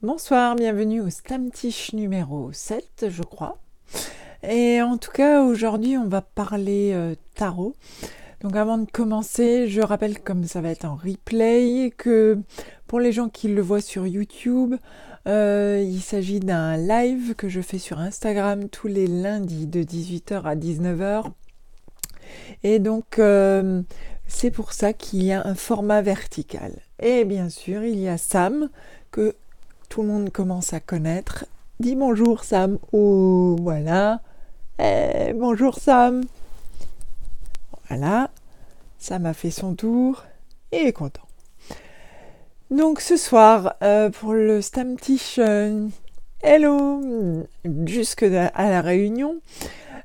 Bonsoir, bienvenue au Stamtish numéro 7, je crois. Et en tout cas, aujourd'hui, on va parler euh, tarot. Donc avant de commencer, je rappelle comme ça va être en replay que pour les gens qui le voient sur YouTube, euh, il s'agit d'un live que je fais sur Instagram tous les lundis de 18h à 19h. Et donc euh, c'est pour ça qu'il y a un format vertical. Et bien sûr, il y a Sam que tout le monde commence à connaître. Dis bonjour Sam. Oh, voilà. Eh, bonjour Sam. Voilà. Sam a fait son tour et est content. Donc ce soir, euh, pour le Stamtition, euh, hello, jusque à la réunion.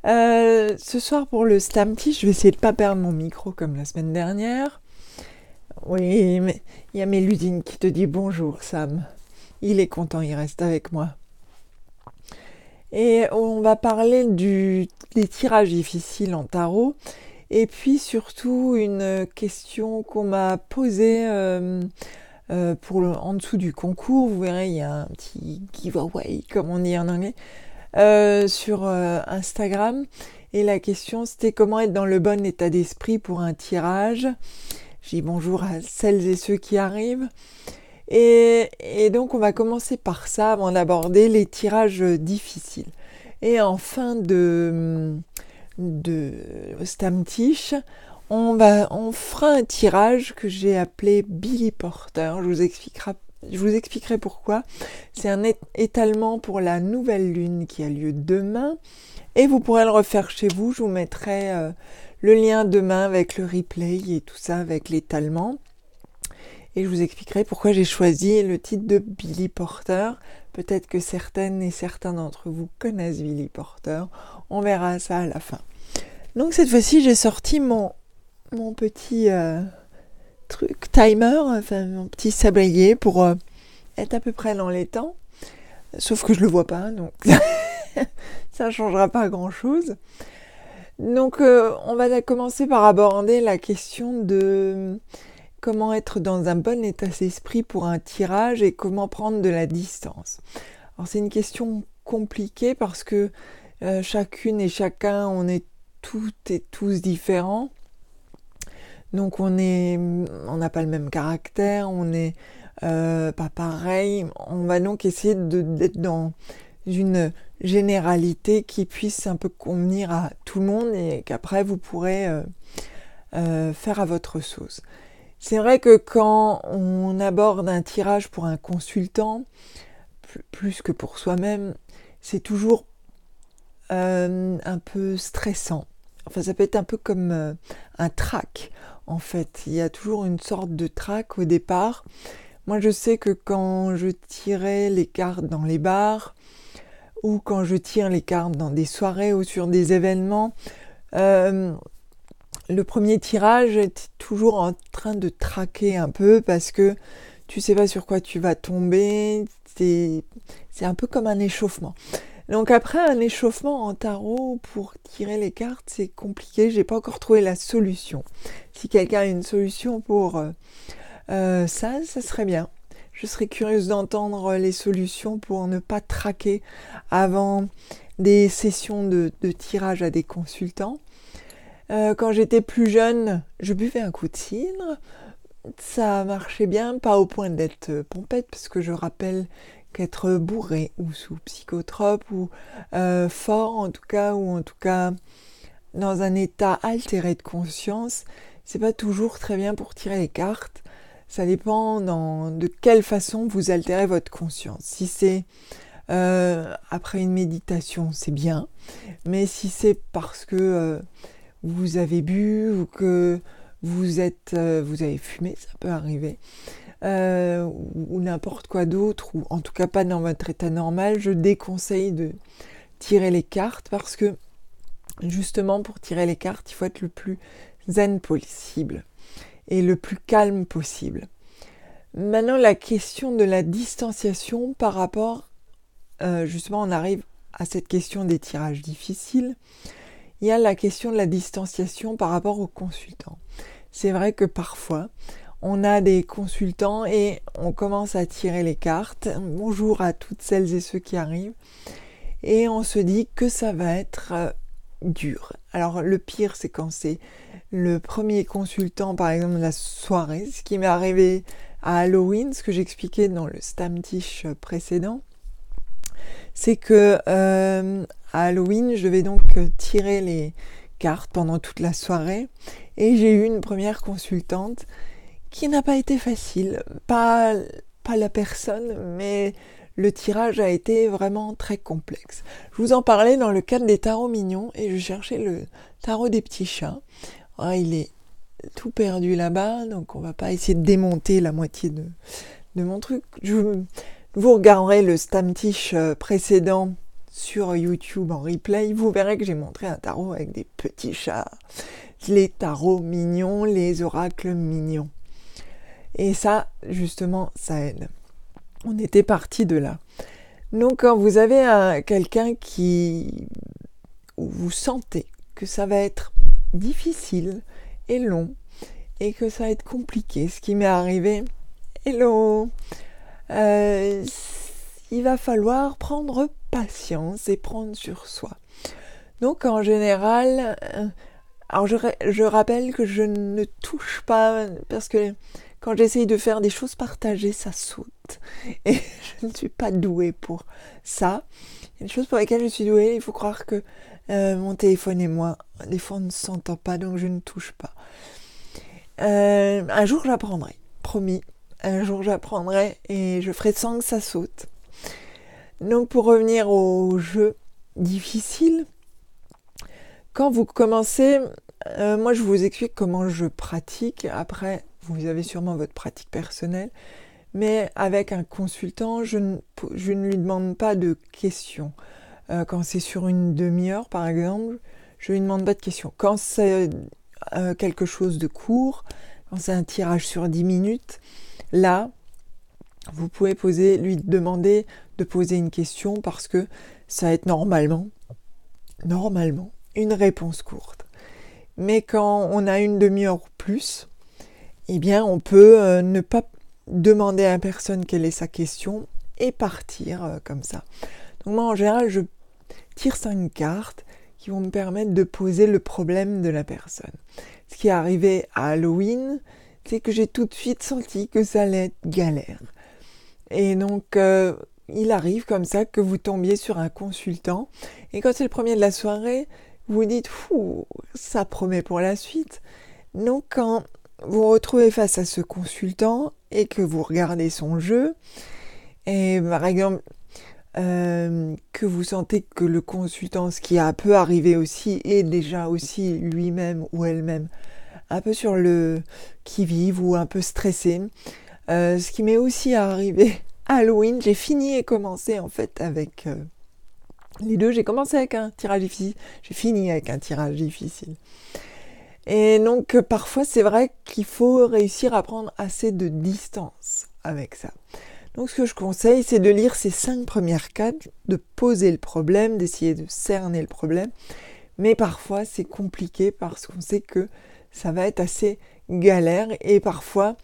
Euh, ce soir pour le Stamtish, je vais essayer de ne pas perdre mon micro comme la semaine dernière. Oui, mais il y a Méludine qui te dit bonjour Sam il est content, il reste avec moi. Et on va parler du, des tirages difficiles en tarot. Et puis surtout une question qu'on m'a posée euh, euh, pour en dessous du concours. Vous verrez, il y a un petit giveaway, comme on dit en anglais, euh, sur Instagram. Et la question, c'était comment être dans le bon état d'esprit pour un tirage. J'ai bonjour à celles et ceux qui arrivent. Et, donc on va commencer par ça avant d'aborder les tirages difficiles. Et en fin de, de Stamtisch, on, va, fera un tirage que j'ai appelé Billy Porter. Je vous expliquerai, pourquoi. C'est un étalement pour la nouvelle lune qui a lieu demain. Et vous pourrez le refaire chez vous. Je vous mettrai euh, le lien demain avec le replay et tout ça avec l'étalement et je vous expliquerai pourquoi j'ai choisi le titre de Billy Porter. Peut-être que certaines et certains d'entre vous connaissent Billy Porter. On verra ça à la fin. Donc cette fois-ci, j'ai sorti mon, mon petit euh, truc timer, enfin mon petit sablier pour euh, être à peu près dans les temps. Sauf que je ne le vois pas, donc ça ne changera pas grand-chose. Donc euh, on va commencer par aborder la question de comment être dans un bon état d'esprit pour un tirage et comment prendre de la distance. Alors c'est une question compliquée parce que euh, chacune et chacun, on est toutes et tous différents. Donc on n'a pas le même caractère, on n'est euh, pas pareil. On va donc essayer d'être dans une généralité qui puisse un peu convenir à tout le monde et qu'après vous pourrez euh, faire à votre sauce. C'est vrai que quand on aborde un tirage pour un consultant, plus que pour soi-même, c'est toujours euh, un peu stressant. Enfin, ça peut être un peu comme euh, un trac, en fait. Il y a toujours une sorte de trac au départ. Moi, je sais que quand je tirais les cartes dans les bars, ou quand je tire les cartes dans des soirées ou sur des événements, euh, le premier tirage, est toujours en train de traquer un peu parce que tu sais pas sur quoi tu vas tomber. C'est un peu comme un échauffement. Donc après un échauffement en tarot pour tirer les cartes, c'est compliqué. J'ai pas encore trouvé la solution. Si quelqu'un a une solution pour euh, euh, ça, ça serait bien. Je serais curieuse d'entendre les solutions pour ne pas traquer avant des sessions de tirage à des consultants. Euh, quand j'étais plus jeune, je buvais un coup de cidre. Ça marchait bien, pas au point d'être euh, pompette, parce que je rappelle qu'être bourré ou sous psychotrope ou euh, fort en tout cas, ou en tout cas dans un état altéré de conscience, c'est pas toujours très bien pour tirer les cartes. Ça dépend de quelle façon vous altérez votre conscience. Si c'est après une méditation, c'est bien. Mais si c'est parce que vous avez bu ou que vous êtes, euh, vous avez fumé, ça peut arriver, euh, ou, n'importe quoi d'autre, ou en tout cas pas dans votre état normal, je déconseille de tirer les cartes parce que justement pour tirer les cartes, il faut être le plus zen possible et le plus calme possible. Maintenant, la question de la distanciation par rapport, euh, justement, on arrive à cette question des tirages difficiles il y a la question de la distanciation par rapport aux consultants. C'est vrai que parfois, on a des consultants et on commence à tirer les cartes. Bonjour à toutes celles et ceux qui arrivent. Et on se dit que ça va être euh, dur. Alors le pire, c'est quand c'est le premier consultant, par exemple, la soirée, ce qui m'est arrivé à Halloween, ce que j'expliquais dans le Stamtish précédent, c'est que euh, Halloween, je vais donc tirer les cartes pendant toute la soirée et j'ai eu une première consultante qui n'a pas été facile. Pas, pas la personne, mais le tirage a été vraiment très complexe. Je vous en parlais dans le cadre des tarots mignons et je cherchais le tarot des petits chats. Ah, il est tout perdu là-bas, donc on va pas essayer de démonter la moitié de, de mon truc. Je, vous regarderez le Stamtish euh, précédent sur YouTube en replay, vous verrez que j'ai montré un tarot avec des petits chats. Les tarots mignons, les oracles mignons. Et ça, justement, ça aide. On était parti de là. Donc quand vous avez quelqu'un qui... vous sentez que ça va être difficile et long et que ça va être compliqué, ce qui m'est arrivé, hello, euh, il va falloir prendre patience et prendre sur soi. Donc en général, euh, alors je, rappelle que je ne touche pas parce que quand j'essaye de faire des choses partagées, ça saute. Et je ne suis pas douée pour ça. Il y a une chose pour laquelle je suis douée, il faut croire que euh, mon téléphone et moi, des fois on ne s'entend pas, donc je ne touche pas. Euh, un jour j'apprendrai, promis. Un jour j'apprendrai et je ferai sans que ça saute. Donc pour revenir au jeu difficile, quand vous commencez, euh, moi je vous explique comment je pratique. Après, vous avez sûrement votre pratique personnelle. Mais avec un consultant, je ne, lui demande pas de questions. Euh, quand c'est sur une demi-heure, par exemple, je ne lui demande pas de questions. Quand c'est euh, quelque chose de court, quand c'est un tirage sur 10 minutes, là, vous pouvez poser, lui demander de poser une question parce que ça va être normalement, normalement, une réponse courte. Mais quand on a une demi-heure ou plus, eh bien, on peut euh, ne pas demander à personne quelle est sa question et partir euh, comme ça. Donc moi, en général, je tire cinq cartes qui vont me permettre de poser le problème de la personne. Ce qui est arrivé à Halloween, c'est que j'ai tout de suite senti que ça allait être galère. Et donc, euh, il arrive comme ça que vous tombiez sur un consultant et quand c'est le premier de la soirée, vous dites fou, ça promet pour la suite. Donc quand vous retrouvez face à ce consultant et que vous regardez son jeu, et par exemple euh, que vous sentez que le consultant, ce qui a peu arrivé aussi, est déjà aussi lui-même ou elle-même un peu sur le qui vive ou un peu stressé, euh, ce qui m'est aussi arrivé Halloween. J'ai fini et commencé en fait avec euh, les deux. J'ai commencé avec un tirage difficile, j'ai fini avec un tirage difficile. Et donc euh, parfois c'est vrai qu'il faut réussir à prendre assez de distance avec ça. Donc ce que je conseille c'est de lire ces cinq premières cartes, de poser le problème, d'essayer de cerner le problème. Mais parfois c'est compliqué parce qu'on sait que ça va être assez galère et parfois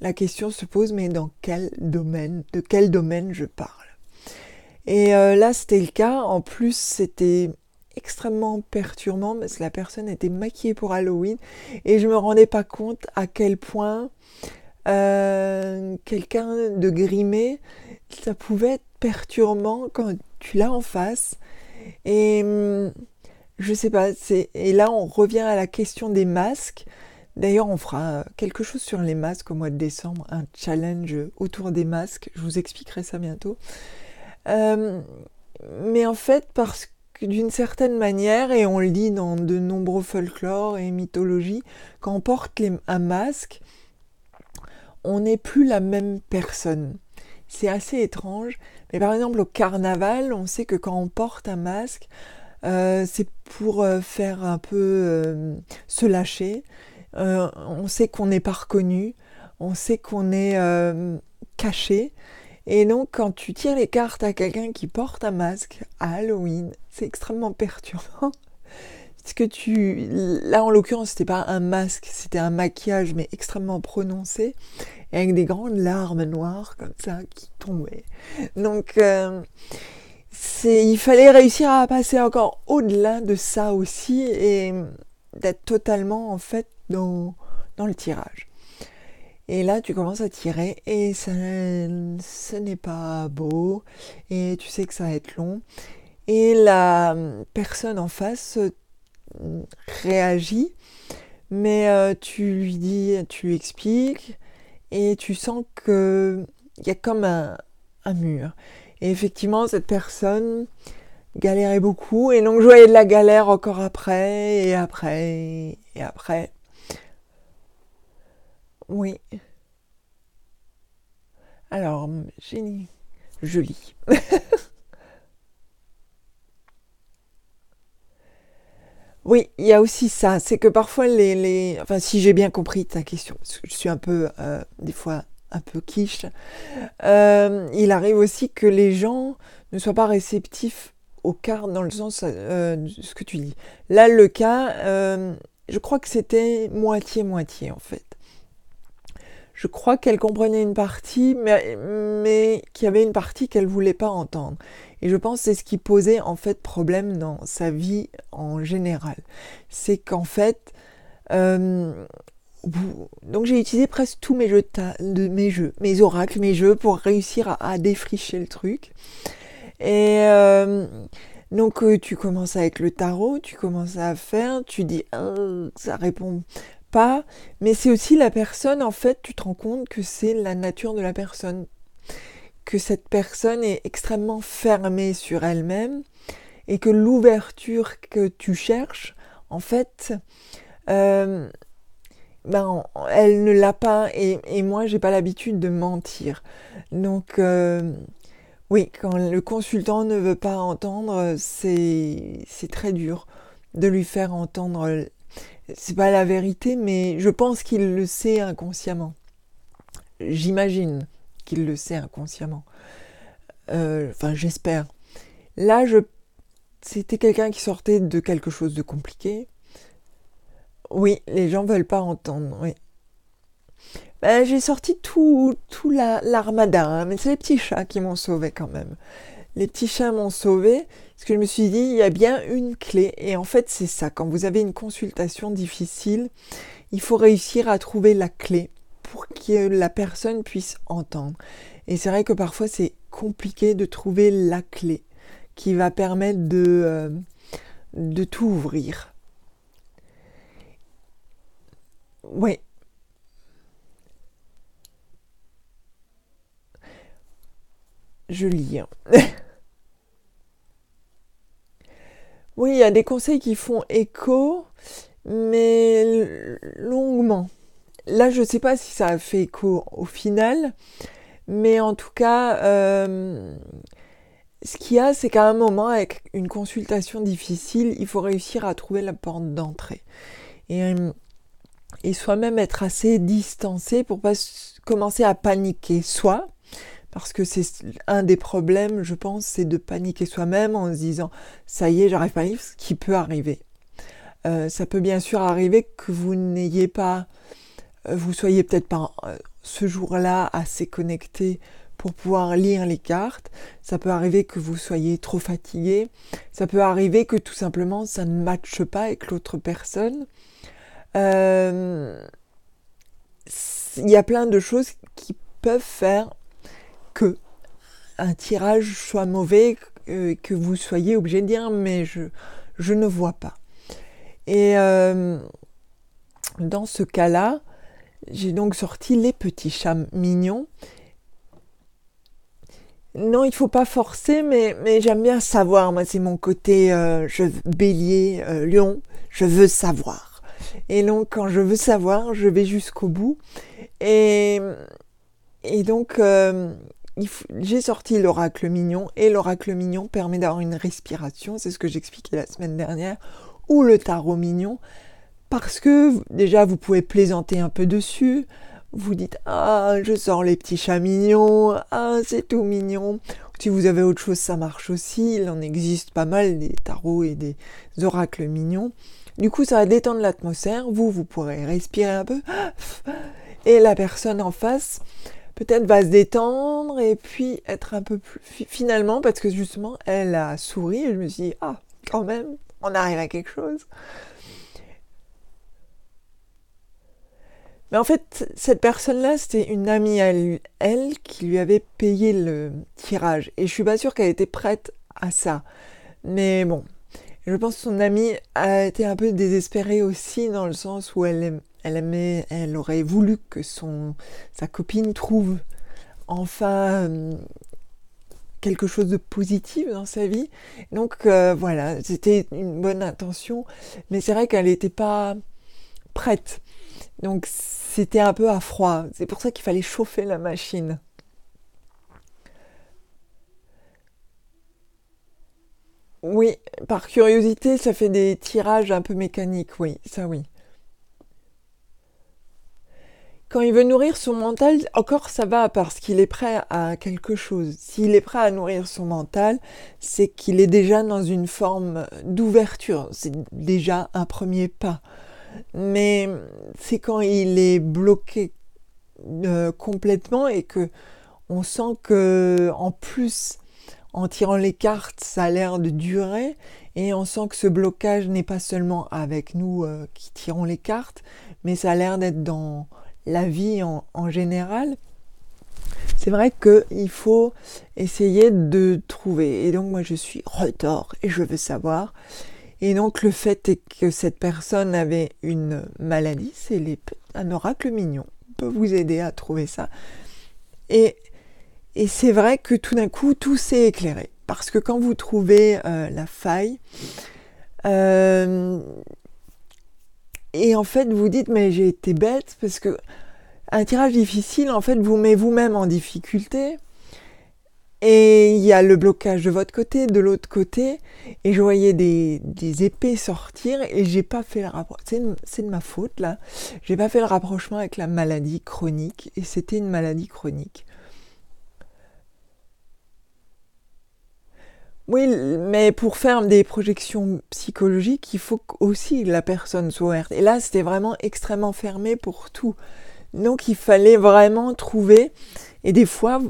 la question se pose mais dans quel domaine, de quel domaine je parle. Et euh, là c'était le cas, en plus c'était extrêmement perturbant parce que la personne était maquillée pour Halloween et je me rendais pas compte à quel point euh, quelqu'un de grimé ça pouvait être perturbant quand tu l'as en face et hum, je sais pas, c'est et là on revient à la question des masques. D'ailleurs, on fera quelque chose sur les masques au mois de décembre, un challenge autour des masques. Je vous expliquerai ça bientôt. Euh, mais en fait, parce que d'une certaine manière, et on le dit dans de nombreux folklores et mythologies, quand on porte un masque, on n'est plus la même personne. C'est assez étrange. Mais par exemple, au carnaval, on sait que quand on porte un masque, euh, c'est pour euh, faire un peu se lâcher euh, on sait qu'on n'est pas reconnu, on sait qu'on est euh, caché. Et donc quand tu tires les cartes à quelqu'un qui porte un masque à Halloween, c'est extrêmement perturbant. Parce que tu... Là en l'occurrence, c'était pas un masque, c'était un maquillage, mais extrêmement prononcé, et avec des grandes larmes noires comme ça qui tombaient. Donc... Euh, il fallait réussir à passer encore au-delà de ça aussi et d'être totalement en fait dans, le tirage. Et là, tu commences à tirer et ça, ce n'est pas beau et tu sais que ça va être long. Et la personne en face euh, réagit, mais euh, tu lui dis, tu expliques et tu sens qu'il y a comme un, un, mur. Et effectivement, cette personne galérait beaucoup et donc je voyais de la galère encore après et après et après. Oui. Alors, génie. Je Oui, il y a aussi ça, c'est que parfois les, Enfin, si j'ai bien compris ta question, je suis un peu, euh, des fois, un peu quiche, euh, il arrive aussi que les gens ne soient pas réceptifs au quart dans le sens euh, de ce que tu dis. Là, le cas, je crois que c'était moitié-moitié, en fait je crois qu'elle comprenait une partie, mais, qu'il y avait une partie qu'elle voulait pas entendre. Et je pense que c'est ce qui posait en fait problème dans sa vie en général. C'est qu'en fait, euh, donc j'ai utilisé presque tous mes jeux, mes jeux, mes oracles, mes jeux pour réussir à, défricher le truc. Et euh, donc euh, tu commences avec le tarot, tu commences à faire, tu dis hein, ça répond pas, mais c'est aussi la personne, en fait, tu te rends compte que c'est la nature de la personne, que cette personne est extrêmement fermée sur elle-même et que l'ouverture que tu cherches, en fait, euh, ben, elle ne l'a pas et, moi, moi, j'ai pas l'habitude de mentir. Donc, euh, oui, quand le consultant ne veut pas entendre, c'est très dur de lui faire entendre c'est pas la vérité, mais je pense qu'il le sait inconsciemment. J'imagine qu'il le sait inconsciemment. Euh, enfin, j'espère. Là, je... c'était quelqu'un qui sortait de quelque chose de compliqué. Oui, les gens veulent pas entendre. Oui. Bah, j'ai sorti tout, tout l'armada, hein, mais c'est les petits chats qui m'ont sauvé quand même les petits chats m'ont sauvé, parce que je me suis dit, il y a bien une clé. Et en fait, c'est ça. Quand vous avez une consultation difficile, il faut réussir à trouver la clé pour que la personne puisse entendre. Et c'est vrai que parfois, c'est compliqué de trouver la clé qui va permettre de, euh, de tout ouvrir. Oui. Je lis. Hein. Oui, il y a des conseils qui font écho, mais longuement. Là, je ne sais pas si ça a fait écho au final, mais en tout cas, euh, ce qu'il y a, c'est qu'à un moment, avec une consultation difficile, il faut réussir à trouver la porte d'entrée. Et, euh, et soi-même être assez distancé pour pas commencer à paniquer soi, parce que c'est un des problèmes, je pense, c'est de paniquer soi-même en se disant ça y est, j'arrive pas à lire ce qui peut arriver. Euh, ça peut bien sûr arriver que vous n'ayez pas, euh, vous soyez peut-être pas euh, ce jour-là assez connecté pour pouvoir lire les cartes. Ça peut arriver que vous soyez trop fatigué. Ça peut arriver que tout simplement ça ne matche pas avec l'autre personne. il y a plein de choses qui peuvent faire que un tirage soit mauvais, que vous soyez obligé de dire, mais je, je ne vois pas. Et euh, dans ce cas-là, j'ai donc sorti les petits chats mignons. Non, il faut pas forcer, mais, mais j'aime bien savoir. Moi, c'est mon côté euh, je, bélier, euh, lion, je veux savoir. Et donc, quand je veux savoir, je vais jusqu'au bout. Et, et donc, j'ai sorti l'oracle mignon et l'oracle mignon permet d'avoir une respiration, c'est ce que j'expliquais la semaine dernière, ou le tarot mignon, parce que déjà vous pouvez plaisanter un peu dessus, vous dites ah je sors les petits chats mignons, ah c'est tout mignon. Si vous avez autre chose ça marche aussi, il en existe pas mal des tarots et des oracles mignons. Du coup ça va détendre l'atmosphère, vous vous pourrez respirer un peu ah, et la personne en face peut-être va se détendre et puis être un peu plus. Finalement, parce que justement, elle a souri et je me suis dit, ah, quand même, on arrive à quelque chose. Mais en fait, cette personne-là, c'était une amie à elle qui lui avait payé le tirage. Et je suis pas sûre qu'elle était prête à ça. Mais bon, je pense que son amie a été un peu désespérée aussi dans le sens où elle elle, aimait, elle aurait voulu que son, sa copine trouve enfin euh, quelque chose de positif dans sa vie. Donc euh, voilà, c'était une bonne intention, mais c'est vrai qu'elle n'était pas prête. Donc c'était un peu à froid. C'est pour ça qu'il fallait chauffer la machine. Oui, par curiosité, ça fait des tirages un peu mécaniques, oui, ça oui. Quand il veut nourrir son mental, encore ça va parce qu'il est prêt à quelque chose. S'il est prêt à nourrir son mental, c'est qu'il est déjà dans une forme d'ouverture. C'est déjà un premier pas. Mais c'est quand il est bloqué euh, complètement et que on sent que en plus en tirant les cartes, ça a l'air de durer et on sent que ce blocage n'est pas seulement avec nous euh, qui tirons les cartes, mais ça a l'air d'être dans la vie en, général, c'est vrai qu'il faut essayer de trouver. Et donc moi je suis retort et je veux savoir. Et donc le fait est que cette personne avait une maladie, c'est un oracle mignon, On peut vous aider à trouver ça. Et, c'est vrai que tout d'un coup tout s'est éclairé. Parce que quand vous trouvez euh, la faille, euh, et en fait, vous dites, mais j'ai été bête parce que un tirage difficile, en fait, vous met vous-même en difficulté. Et il y a le blocage de votre côté, de l'autre côté. Et je voyais des, des épées sortir et j'ai pas fait le rapprochement. C'est de ma faute là. J'ai pas fait le rapprochement avec la maladie chronique. Et c'était une maladie chronique. Oui, mais pour faire des projections psychologiques, il faut aussi que la personne soit ouverte. Et là, c'était vraiment extrêmement fermé pour tout. Donc, il fallait vraiment trouver, et des fois,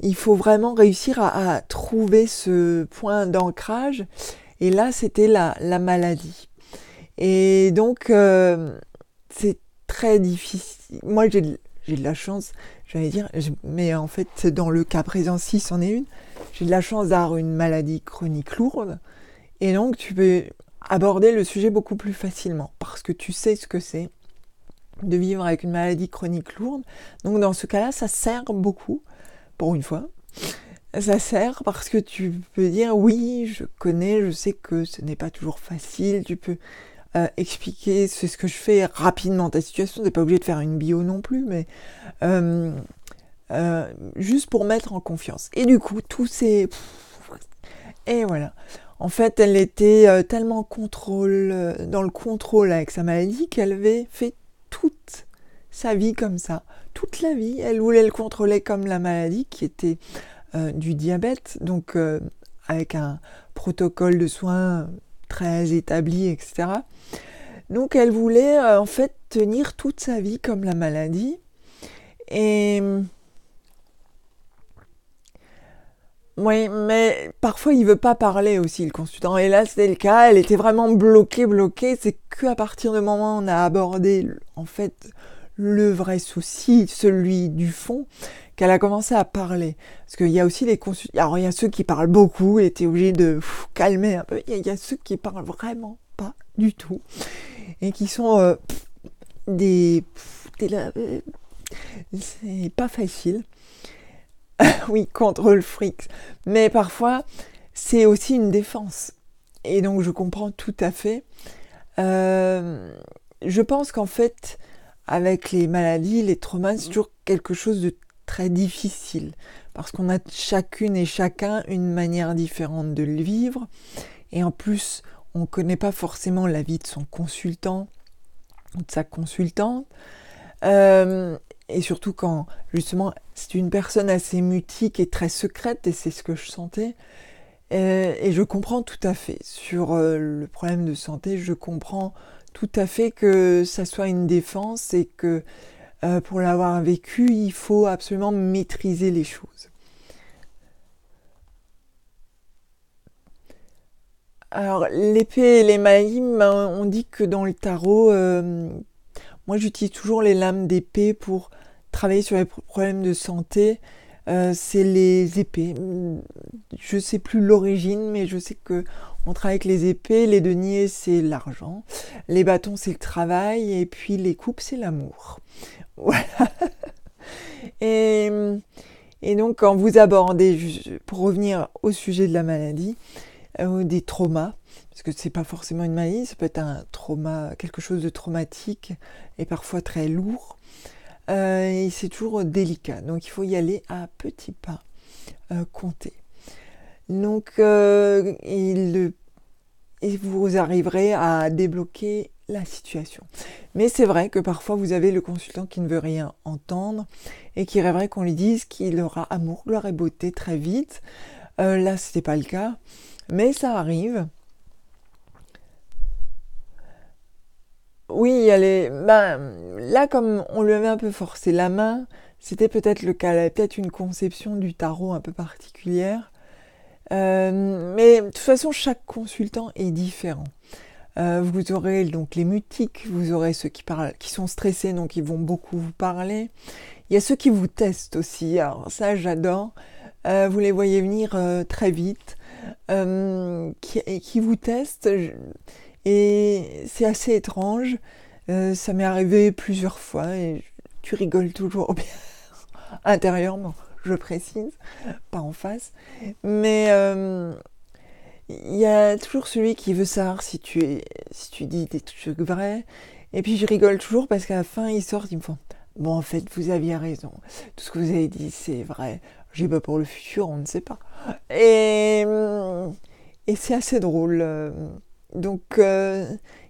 il faut vraiment réussir à, trouver ce point d'ancrage. Et là, c'était la, maladie. Et donc, euh, c'est très difficile. Moi, j'ai de, de la chance, j'allais dire, mais en fait, dans le cas présent, si c'en est une, j'ai de la chance d'avoir une maladie chronique lourde, et donc tu peux aborder le sujet beaucoup plus facilement, parce que tu sais ce que c'est de vivre avec une maladie chronique lourde. Donc dans ce cas-là, ça sert beaucoup, pour une fois. Ça sert parce que tu peux dire oui, je connais, je sais que ce n'est pas toujours facile, tu peux euh, expliquer ce que je fais rapidement ta situation, n'es pas obligé de faire une bio non plus, mais euh, euh, juste pour mettre en confiance. Et du coup, tout ces... Et voilà. En fait, elle était euh, tellement contrôle, euh, dans le contrôle avec sa maladie qu'elle avait fait toute sa vie comme ça. Toute la vie, elle voulait le contrôler comme la maladie qui était du diabète, donc avec un protocole de soins très établi, etc. Donc elle voulait en fait tenir toute sa vie comme la maladie. Et Oui, mais parfois il veut pas parler aussi, le consultant. Et là, c'était le cas. Elle était vraiment bloquée, bloquée. C'est que à partir du moment où on a abordé, en fait, le vrai souci, celui du fond, qu'elle a commencé à parler. Parce qu'il y a aussi les consultants. Alors, il y a ceux qui parlent beaucoup et étaient obligé de calmer un peu. Il y, a ceux qui parlent vraiment pas du tout. Et qui sont euh, des. Euh, c'est pas facile. oui, contre le fric. Mais parfois, c'est aussi une défense. Et donc, je comprends tout à fait. Euh, je pense qu'en fait, avec les maladies, les traumas, c'est mm. toujours quelque chose de très difficile. Parce qu'on a chacune et chacun une manière différente de le vivre. Et en plus, on ne connaît pas forcément la vie de son consultant ou de sa consultante. Euh, et surtout quand justement c'est une personne assez mutique et très secrète, et c'est ce que je sentais. Euh, et, je comprends tout à fait sur euh, le problème de santé, je comprends tout à fait que ça soit une défense et que euh, pour l'avoir vécu, il faut absolument maîtriser les choses. Alors l'épée et les maïms, ben, on dit que dans le tarot, moi j'utilise toujours les lames d'épée pour travailler sur les problèmes de santé, euh, c'est les épées. Mm, je ne sais plus l'origine, mais je sais que on travaille avec les épées, les deniers c'est l'argent, les bâtons c'est le travail, et puis les coupes c'est l'amour. Voilà. Et, et, donc quand vous abordez, pour revenir au sujet de la maladie, euh, des traumas, parce que n'est pas forcément une maladie, ça peut être un trauma, quelque chose de traumatique et parfois très lourd. Euh, et c'est toujours euh, délicat. Donc il faut y aller à petits pas, euh, compter. Donc vous arriverez à débloquer la situation. Mais c'est vrai que parfois vous avez le consultant qui ne veut rien entendre et qui rêverait qu'on lui dise qu'il aura amour, gloire et beauté très vite. là, ce n'était pas le cas, mais ça arrive. Oui, elle est. Ben, bah, là, comme on lui avait un peu forcé la main, c'était peut-être le cas. peut-être une conception du tarot un peu particulière. Euh, mais de toute façon, chaque consultant est différent. Euh, vous aurez donc les mutiques, vous aurez ceux qui parlent, qui sont stressés, donc ils vont beaucoup vous parler. Il y a ceux qui vous testent aussi. Alors ça, j'adore. Euh, vous les voyez venir très vite, qui, vous testent. Et c'est assez étrange. Euh, ça m'est arrivé plusieurs fois et tu rigoles toujours bien intérieurement, je précise, pas en face. Mais il euh, y a toujours celui qui veut savoir si tu, es, si tu dis des trucs vrais. Et puis je rigole toujours parce qu'à la fin, ils sortent, ils me font Bon, en fait, vous aviez raison. Tout ce que vous avez dit, c'est vrai. J'ai pas pour le futur, on ne sait pas. Et, et c'est assez drôle. Euh, donc, euh,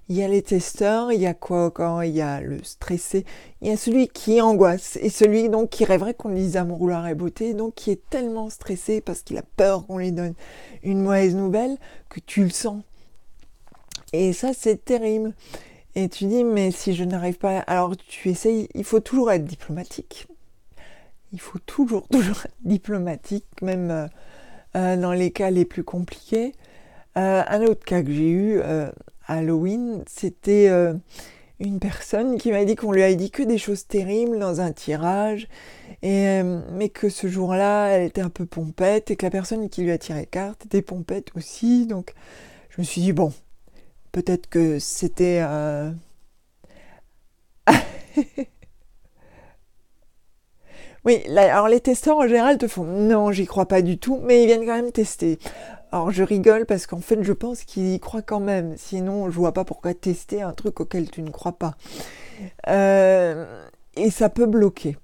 il y a les testeurs, il y a quoi encore Il y a le stressé, il y a celui qui angoisse et celui donc qui rêverait qu'on dise à mon rouleur et beauté, donc qui est tellement stressé parce qu'il a peur qu'on lui donne une mauvaise nouvelle que tu le sens. Et ça, c'est terrible. Et tu dis, mais si je n'arrive pas, alors tu essayes, il faut toujours être diplomatique. Il faut toujours, toujours être diplomatique, même euh, euh, dans les cas les plus compliqués. Euh, un autre cas que j'ai eu euh, à Halloween, c'était euh, une personne qui m'a dit qu'on lui a dit que des choses terribles dans un tirage, et, mais que ce jour-là, elle était un peu pompette et que la personne qui lui a tiré carte était pompette aussi. Donc je me suis dit, bon, peut-être que c'était... oui, alors les testeurs en général te font non, j'y crois pas du tout, mais ils viennent quand même tester. Alors je rigole parce qu'en fait je pense qu'il y croit quand même, sinon je vois pas pourquoi tester un truc auquel tu ne crois pas. Euh, et ça peut bloquer.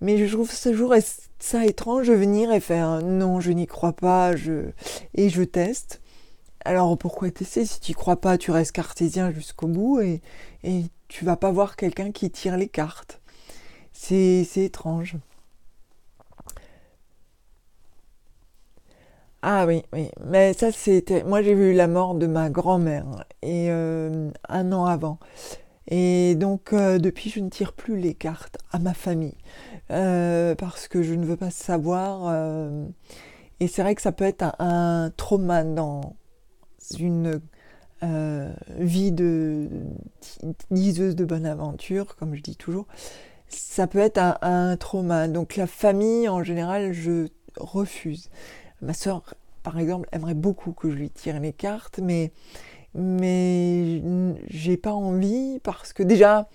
Mais je trouve ce jour ça étrange de venir et faire non, je n'y crois pas, je et je teste. Alors pourquoi tester si tu crois pas, tu restes cartésien jusqu'au bout et, et tu vas pas voir quelqu'un qui tire les cartes. C'est étrange. Ah oui, oui. Mais ça, c'était. Moi, j'ai vu la mort de ma grand-mère et euh, un an avant. Et donc, euh, depuis, je ne tire plus les cartes à ma famille euh, parce que je ne veux pas savoir. et c'est vrai que ça peut être un, trauma dans une vie de diseuse de bonne aventure, comme je dis toujours. Ça peut être un trauma. Donc, la famille, en général, je refuse. Ma sœur, par exemple, aimerait beaucoup que je lui tire les cartes, mais, mais j'ai pas envie parce que déjà,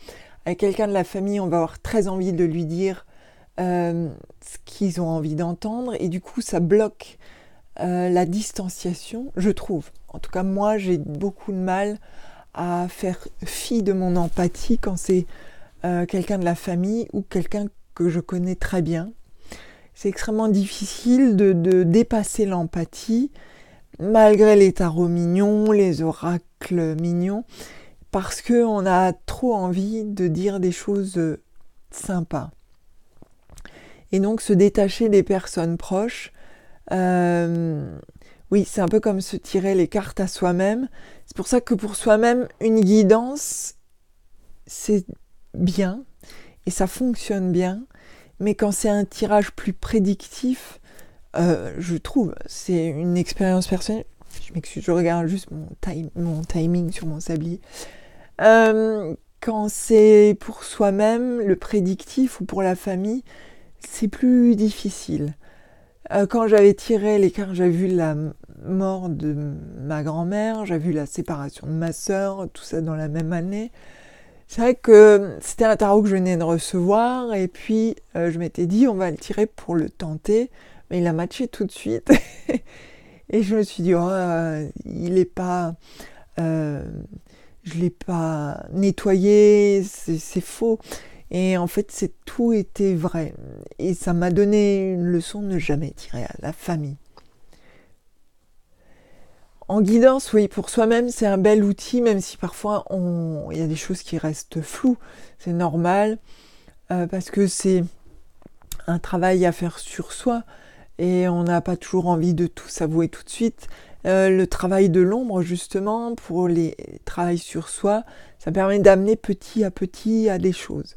avec quelqu'un de la famille, on va avoir très envie de lui dire euh, ce qu'ils ont envie d'entendre, et du coup, ça bloque euh, la distanciation, je trouve. En tout cas, moi, j'ai beaucoup de mal à faire fi de mon empathie quand c'est euh, quelqu'un de la famille ou quelqu'un que je connais très bien. C'est extrêmement difficile de, dépasser l'empathie, malgré les tarots mignons, les oracles mignons, parce qu'on a trop envie de dire des choses euh, sympas. Et donc se détacher des personnes proches, euh, oui, c'est un peu comme se tirer les cartes à soi-même. C'est pour ça que pour soi-même, une guidance, c'est bien et ça fonctionne bien mais quand c'est un tirage plus prédictif, euh, je trouve, c'est une expérience personnelle. Je je regarde juste mon, timing sur mon sablier. Euh, quand c'est pour soi-même, le prédictif ou pour la famille, c'est plus difficile. Euh, quand j'avais tiré l'écart, j'avais vu la mort de ma grand-mère, j'avais vu la séparation de ma sœur, tout ça dans la même année. C'est vrai que c'était un tarot que je venais de recevoir et puis euh, je m'étais dit on va le tirer pour le tenter, mais il a matché tout de suite. et je me suis dit oh, euh, il est pas, euh, je l'ai pas nettoyé, c'est faux. Et en fait c'est tout était vrai et ça m'a donné une leçon de ne jamais tirer à la famille en guidance, oui, pour soi-même, c'est un bel outil, même si parfois il y a des choses qui restent floues. C'est normal, euh, parce que c'est un travail à faire sur soi, et on n'a pas toujours envie de tout s'avouer tout de suite. Euh, le travail de l'ombre, justement, pour les travails sur soi, ça permet d'amener petit à petit à des choses.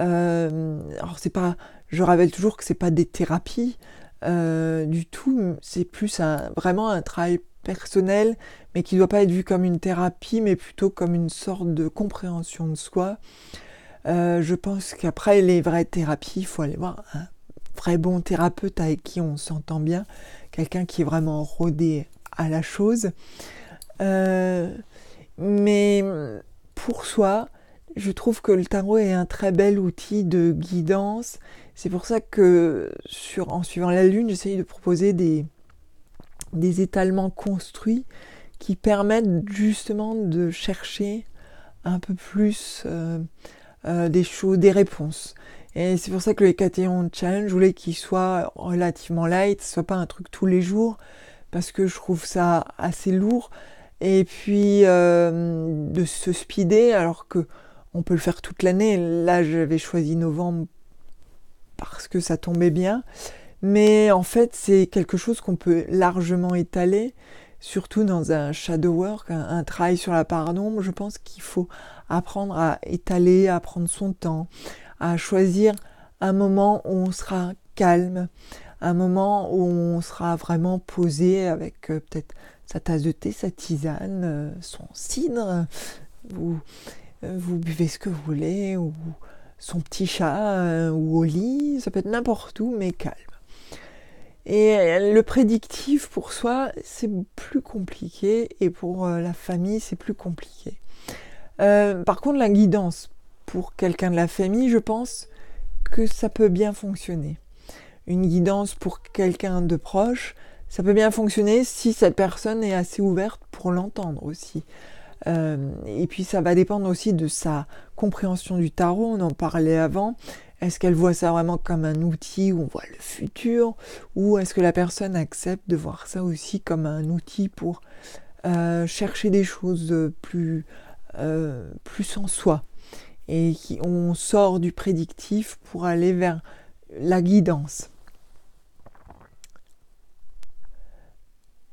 Euh, alors c'est pas, je rappelle toujours que c'est pas des thérapies, euh, du tout. C'est plus vraiment un travail personnel, mais qui ne doit pas être vu comme une thérapie, mais plutôt comme une sorte de compréhension de soi. Euh, je pense qu'après les vraies thérapies, il faut aller voir un vrai bon thérapeute avec qui on s'entend bien, quelqu'un qui est vraiment rodé à la chose. Euh, mais pour soi, je trouve que le tarot est un très bel outil de guidance c'est pour ça que sur, en suivant la Lune, j'essaye de proposer des, étalements construits qui permettent justement de chercher un peu plus euh, euh, des choses, des réponses. Et c'est pour ça que le Hécatéon Challenge, je voulais qu'il soit relativement light, soit pas un truc tous les jours, parce que je trouve ça assez lourd. Et puis euh, de se speeder, alors que on peut le faire toute l'année. Là, j'avais choisi novembre parce que ça tombait bien. Mais en fait, c'est quelque chose qu'on peut largement étaler, surtout dans un shadow work, un, travail sur la part d'ombre. Je pense qu'il faut apprendre à étaler, à prendre son temps, à choisir un moment où on sera calme, un moment où on sera vraiment posé avec euh, peut-être sa tasse de thé, sa tisane, euh, son cidre. Vous, euh, vous buvez ce que vous voulez, ou son petit chat euh, ou au lit, ça peut être n'importe où, mais calme. Et euh, le prédictif pour soi, c'est plus compliqué, et pour euh, la famille, c'est plus compliqué. par contre, la guidance, pour quelqu'un de la famille, je pense que ça peut bien fonctionner. Une guidance pour quelqu'un de proche, ça peut bien fonctionner si cette personne est assez ouverte pour l'entendre aussi. Euh, et puis ça va dépendre aussi de sa compréhension du tarot, on en parlait avant. Est-ce qu'elle voit ça vraiment comme un outil où on voit le futur Ou est-ce que la personne accepte de voir ça aussi comme un outil pour euh, chercher des choses plus, euh, plus en soi Et qui, on sort du prédictif pour aller vers la guidance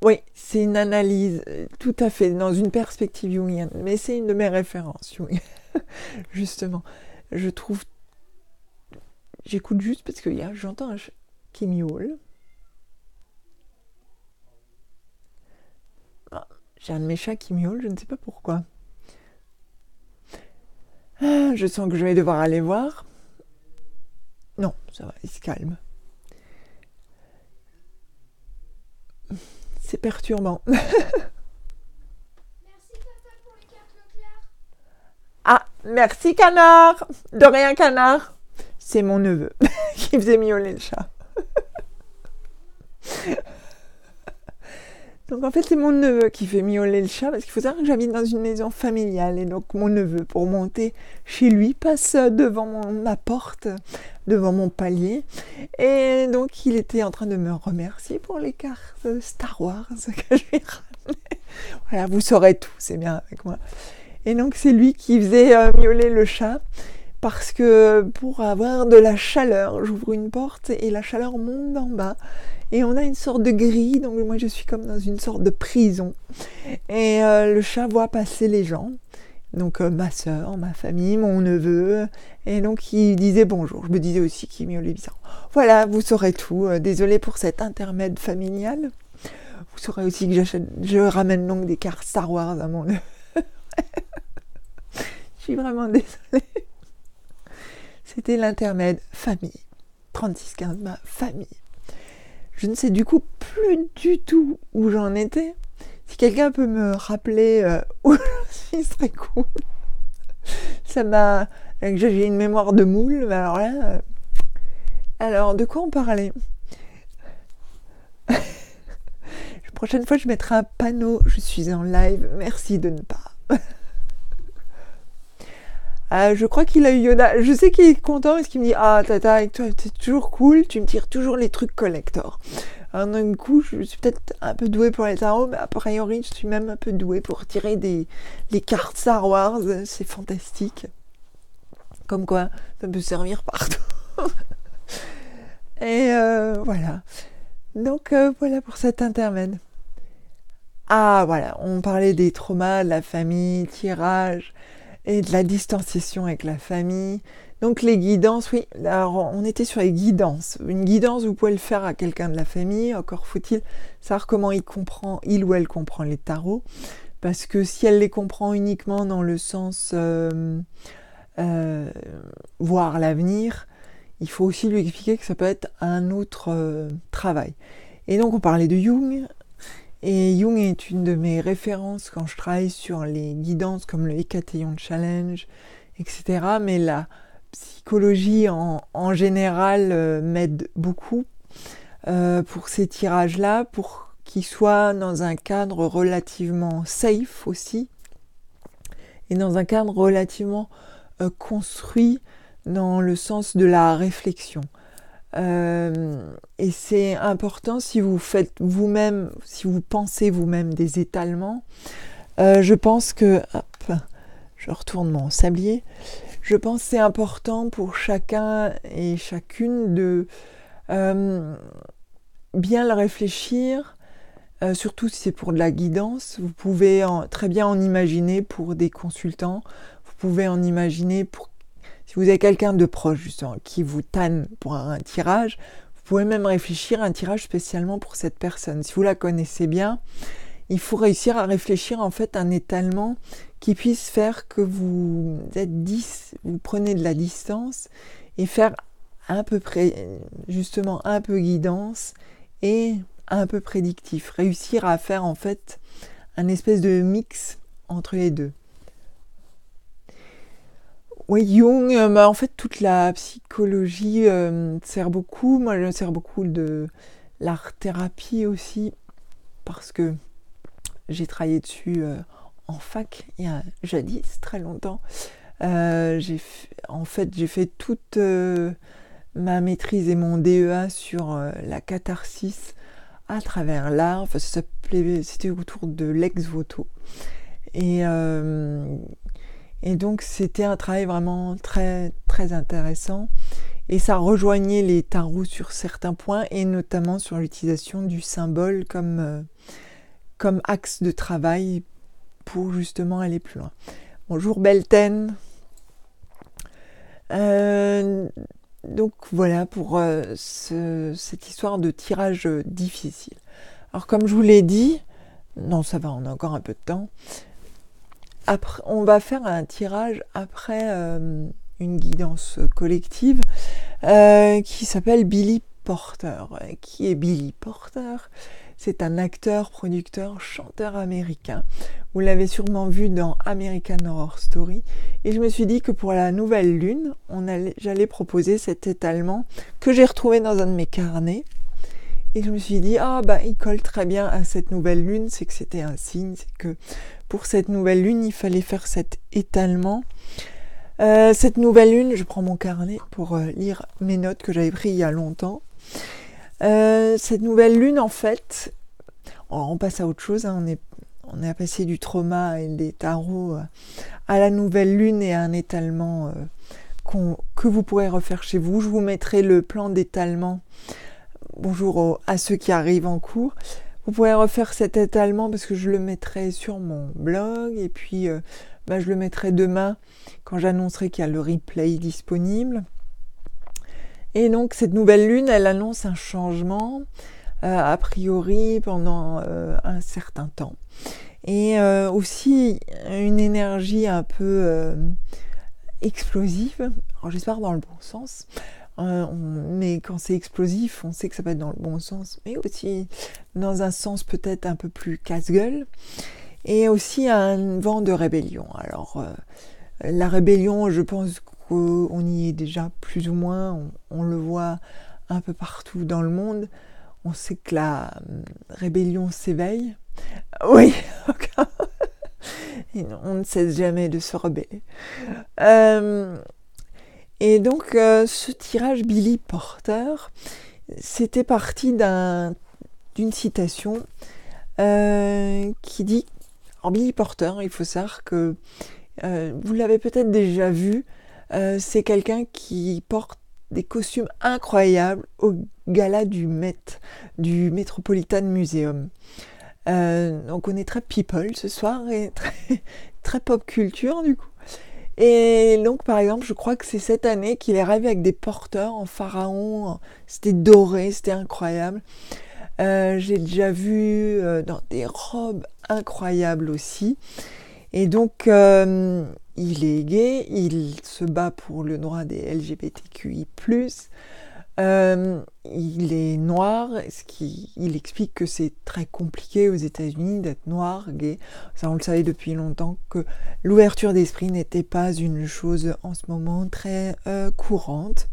Oui, c'est une analyse euh, tout à fait dans une perspective jungienne, mais c'est une de mes références, justement. Je trouve. J'écoute juste parce que j'entends un qui miaule. Ah, j'ai un de mes chats qui miaule, je ne sais pas pourquoi. Ah, je sens que je vais devoir aller voir. Non, ça va, il se calme. C'est perturbant. merci pour les cartes Ah, merci canard De rien canard C'est mon neveu qui faisait miauler le chat. Donc en fait, c'est mon neveu qui fait miauler le chat parce qu'il faut savoir que j'habite dans une maison familiale et donc mon neveu, pour monter chez lui, passe devant ma porte, devant mon palier. Et donc il était en train de me remercier pour les cartes Star Wars que je lui voilà, vous saurez tout, c'est bien avec moi. Et donc c'est lui qui faisait euh, miauler le chat parce que pour avoir de la chaleur, j'ouvre une porte et la chaleur monte en bas et on a une sorte de grille, donc moi je suis comme dans une sorte de prison. Et euh, le chat voit passer les gens, donc euh, ma soeur, ma famille, mon neveu, et donc il disait bonjour. Je me disais aussi qu'il miaulait bizarre. Voilà, vous saurez tout. Euh, Désolé pour cet intermède familial. Vous saurez aussi que j'achète, je ramène donc des cartes Star Wars à mon neveu. je suis vraiment désolée. C'était l'intermède famille. 3615, ma famille. Je ne sais du coup plus du tout où j'en étais. Si quelqu'un peut me rappeler euh, où suis, ce serait cool. Ça m'a. Euh, j'ai une mémoire de moule, bah alors là. Euh, alors, de quoi on parlait La prochaine fois, je mettrai un panneau. Je suis en live. Merci de ne pas. Euh, je crois qu'il a eu Yona. Je sais qu'il est content parce qu'il me dit Ah, Tata, avec toi, c'est toujours cool, tu me tires toujours les trucs collector. En hein, un coup, je suis peut-être un peu douée pour les tarots, mais a priori, je suis même un peu douée pour tirer des les cartes Star Wars. C'est fantastique. Comme quoi, ça peut servir partout. Et euh, voilà. Donc, euh, voilà pour cet intermède. Ah, voilà, on parlait des traumas, de la famille, tirage et de la distanciation avec la famille. Donc les guidances, oui, alors on était sur les guidances. Une guidance, vous pouvez le faire à quelqu'un de la famille, encore faut-il savoir comment il comprend, il ou elle comprend les tarots, parce que si elle les comprend uniquement dans le sens euh, euh, voir l'avenir, il faut aussi lui expliquer que ça peut être un autre euh, travail. Et donc on parlait de Jung, et Jung est une de mes références quand je travaille sur les guidances comme le Hécatéon Challenge, etc. Mais la psychologie en, général euh, m'aide beaucoup euh, pour ces tirages-là, pour qu'ils soient dans un cadre relativement safe aussi, et dans un cadre relativement euh, construit dans le sens de la réflexion. Euh, et c'est important si vous faites vous-même, si vous pensez vous-même des étalements. Euh, je pense que, hop, je retourne mon sablier. Je pense c'est important pour chacun et chacune de euh, bien le réfléchir. surtout si c'est pour de la guidance, vous pouvez très bien en imaginer pour des consultants, vous pouvez en imaginer pour si vous avez quelqu'un de proche, justement, qui vous tanne pour un, tirage, vous pouvez même réfléchir à un tirage spécialement pour cette personne. Si vous la connaissez bien, il faut réussir à réfléchir en fait à un étalement qui puisse faire que vous êtes 10, vous prenez de la distance et faire à peu près justement un peu guidance et un peu prédictif, réussir à faire en fait un espèce de mix entre les deux. Oui, Jung, euh, bah, en fait, toute la psychologie euh, sert beaucoup. Moi, je sers beaucoup de l'art-thérapie aussi, parce que j'ai travaillé dessus euh, en fac, il y a jadis, très longtemps. j'ai en fait, j'ai fait toute ma maîtrise et mon DEA sur la catharsis à travers l'art. Enfin, c'était autour de l'ex-voto. Et et donc c'était un travail vraiment très très intéressant et ça rejoignait les tarots sur certains points et notamment sur l'utilisation du symbole comme, euh, comme axe de travail pour justement aller plus loin. Bonjour Belten. Euh, donc voilà pour euh, cette histoire de tirage difficile. Alors comme je vous l'ai dit, non ça va, on a encore un peu de temps on va faire un tirage après euh, une guidance collective euh, qui s'appelle Billy Porter. Qui est Billy Porter C'est un acteur, producteur, chanteur américain. Vous l'avez sûrement vu dans American Horror Story. Et je me suis dit que pour la nouvelle lune, j'allais proposer cet étalement que j'ai retrouvé dans un de mes carnets. Et je me suis dit, ah bah il colle très bien à cette nouvelle lune, c'est que c'était un signe, c'est que pour cette nouvelle lune, il fallait faire cet étalement. Euh, cette nouvelle lune, je prends mon carnet pour euh, lire mes notes que j'avais pris il y a longtemps. Euh, cette nouvelle lune, en fait, on passe à autre chose. Hein, on, est, on est passé du trauma et des tarots à la nouvelle lune et à un étalement que vous pourrez refaire chez vous. Je vous mettrai le plan d'étalement. Bonjour à ceux qui arrivent en cours. Vous pouvez refaire cet étalement parce que je le mettrai sur mon blog et puis euh, bah, je le mettrai demain quand j'annoncerai qu'il y a le replay disponible. Et donc cette nouvelle lune, elle annonce un changement, euh, a priori pendant euh, un certain temps. Et aussi une énergie un peu explosive, j'espère dans le bon sens, euh, on, mais quand c'est explosif, on sait que ça va être dans le bon sens, mais aussi dans un sens peut-être un peu plus casse-gueule, et aussi un vent de rébellion. Alors, euh, la rébellion, je pense qu'on y est déjà plus ou moins, on, le voit un peu partout dans le monde, on sait que la euh, rébellion s'éveille. Oui, on ne cesse jamais de se rebeller. Et donc euh, ce tirage Billy Porter, c'était parti d'une citation euh, qui dit, en Billy Porter, il faut savoir que euh, vous l'avez peut-être déjà vu, c'est quelqu'un qui porte des costumes incroyables au gala du Met, du Metropolitan Museum. donc on est très people ce soir et très pop culture du coup. Et donc, par exemple, je crois que c'est cette année qu'il est arrivé avec des porteurs en pharaon. C'était doré, c'était incroyable. Euh, j'ai déjà vu euh, dans des robes incroyables aussi. Et donc, euh, il est gay, il se bat pour le droit des LGBTQI. Euh, il est noir, ce qui, il explique que c'est très compliqué aux États-Unis d'être noir, gay. Ça, on le savait depuis longtemps que l'ouverture d'esprit n'était pas une chose en ce moment très euh, courante,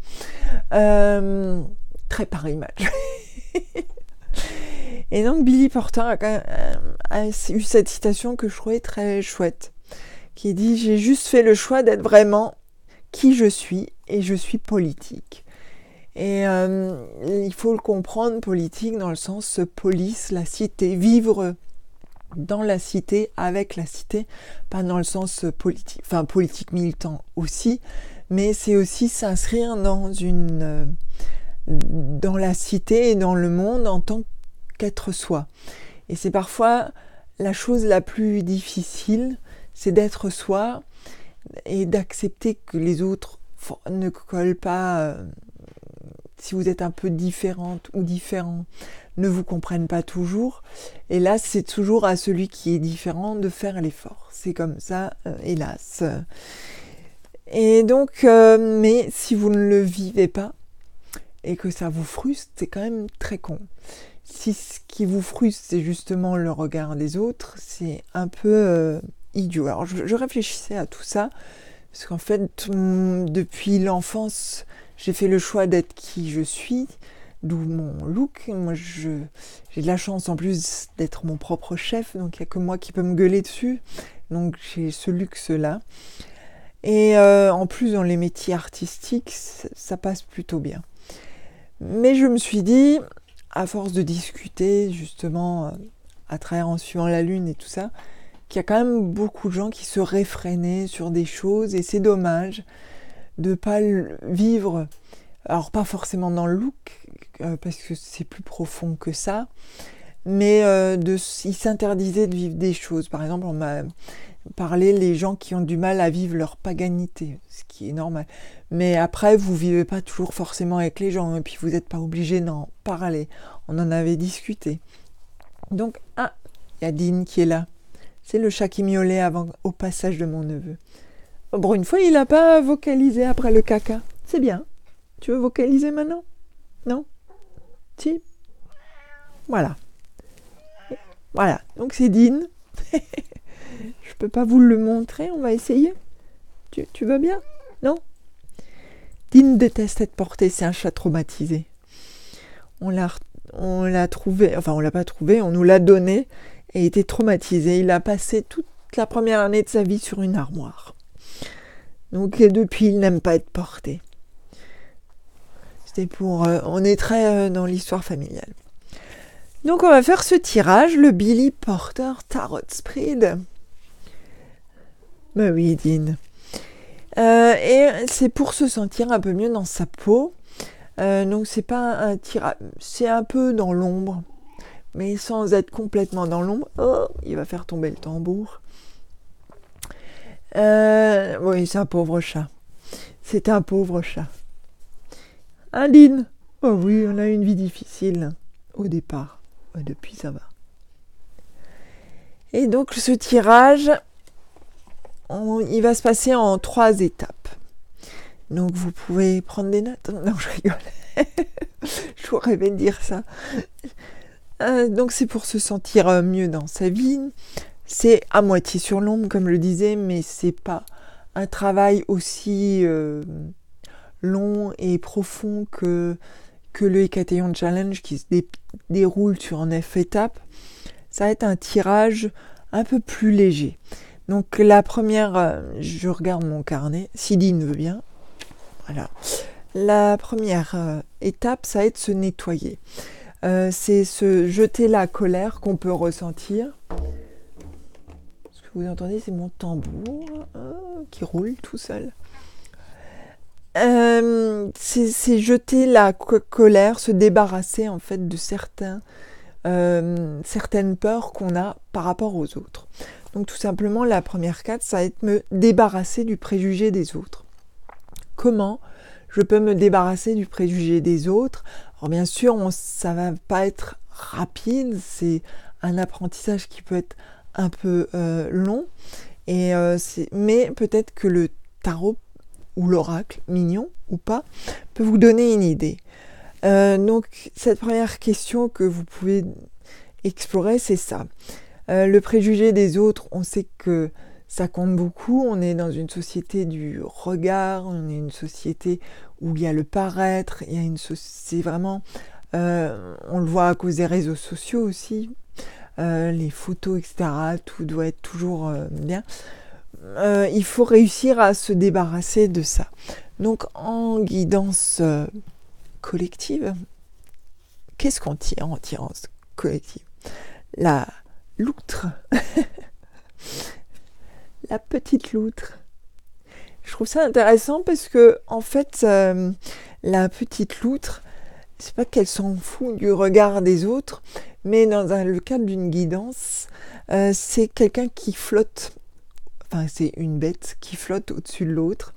euh, très par image. Et donc Billy Porter a, a eu cette citation que je trouvais très chouette, qui dit J'ai juste fait le choix d'être vraiment qui je suis et je suis politique. Et euh, il faut le comprendre, politique, dans le sens police, la cité, vivre dans la cité, avec la cité, pas dans le sens euh, politique, enfin politique militant aussi, mais c'est aussi s'inscrire dans une euh, dans la cité et dans le monde en tant qu'être soi. Et c'est parfois la chose la plus difficile, c'est d'être soi et d'accepter que les autres ne collent pas si vous êtes un peu différente ou différent, ne vous comprennent pas toujours. Et là, c'est toujours à celui qui est différent de faire l'effort. C'est comme ça, euh, hélas. Et donc, euh, mais si vous ne le vivez pas et que ça vous frustre, c'est quand même très con. Si ce qui vous frustre, c'est justement le regard des autres, c'est un peu euh, idiot. Alors, je réfléchissais à tout ça. Parce qu'en fait, depuis l'enfance, j'ai fait le choix d'être qui je suis, d'où mon look. Moi, j'ai de la chance en plus d'être mon propre chef, donc il n'y a que moi qui peux me gueuler dessus. Donc j'ai ce luxe-là. Et euh, en plus, dans les métiers artistiques, ça passe plutôt bien. Mais je me suis dit, à force de discuter justement euh, à travers en suivant la lune et tout ça, qu'il y a quand même beaucoup de gens qui se réfrénaient sur des choses et c'est dommage de pas vivre, alors pas forcément dans le look, euh, parce que c'est plus profond que ça, mais euh, de, de vivre des choses. Par exemple, on m'a parlé les gens qui ont du mal à vivre leur paganité, ce qui est normal. Mais après, vous vivez pas toujours forcément avec les gens, et puis vous n'êtes pas obligé d'en parler. On en avait discuté. Donc, ah, il y a Dean qui est là. C'est le chat qui miaulait avant, au passage de mon neveu une fois, il n'a pas vocalisé après le caca. C'est bien. Tu veux vocaliser maintenant Non Si Voilà. Voilà. Donc c'est Dean. Je peux pas vous le montrer, on va essayer. Tu, vas bien Non Dean déteste être porté, c'est un chat traumatisé. On l'a, on l'a trouvé, enfin on l'a pas trouvé, on nous l'a donné et était traumatisé. Il a passé toute la première année de sa vie sur une armoire. Donc euh, depuis, il n'aime pas être porté. C'était pour... Euh, on est très euh, dans l'histoire familiale. Donc on va faire ce tirage, le Billy Porter Tarot Spread. Mais bah Dean. et c'est pour se sentir un peu mieux dans sa peau. donc c'est pas un tirage, c'est un peu dans l'ombre, mais sans être complètement dans l'ombre. Oh, il va faire tomber le tambour. Euh, oui, c'est un pauvre chat. C'est un pauvre chat. Aline Oh oui, on a une vie difficile au départ. depuis, ça va. Et donc, ce tirage, il va se passer en trois étapes. Donc, vous pouvez prendre des notes. Non, je rigole. je vous rêvais de dire ça. Euh, donc, c'est pour se sentir mieux dans sa vie, c'est à moitié sur l'ombre, comme je le disais, mais c'est pas un travail aussi euh, long et profond que, le Hécatéon Challenge qui se déroule sur neuf étapes. Ça va être un tirage un peu plus léger. Donc la première, euh, je regarde mon carnet, Sidine veut bien. Voilà. La première euh, étape, ça va être se nettoyer. c'est se jeter la colère qu'on peut ressentir vous entendez, c'est mon tambour hein, qui roule tout seul. Euh, c'est jeter la colère, se débarrasser en fait de certains, euh, certaines peurs qu'on a par rapport aux autres. Donc tout simplement, la première carte, ça va être me débarrasser du préjugé des autres. Comment je peux me débarrasser du préjugé des autres Alors bien sûr, on, ça va pas être rapide, c'est un apprentissage qui peut être un peu euh, long. Et, euh, c'est mais peut-être que le tarot ou l'oracle, mignon ou pas, peut vous donner une idée. Euh, donc cette première question que vous pouvez explorer, c'est ça. le préjugé des autres, on sait que ça compte beaucoup. On est dans une société du regard, on est une société où il y a le paraître, il y a une société c'est vraiment, on le voit à cause des réseaux sociaux aussi. Euh, les photos, etc. Tout doit être toujours euh, bien. Euh, il faut réussir à se débarrasser de ça. Donc en guidance collective, qu'est-ce qu'on tire en guidance collective La loutre. La petite loutre. Je trouve ça intéressant parce que en fait la petite loutre c'est pas qu'elle s'en fout du regard des autres, mais dans le cadre d'une guidance, euh, c'est quelqu'un qui flotte. Enfin, c'est une bête qui flotte au-dessus de l'autre.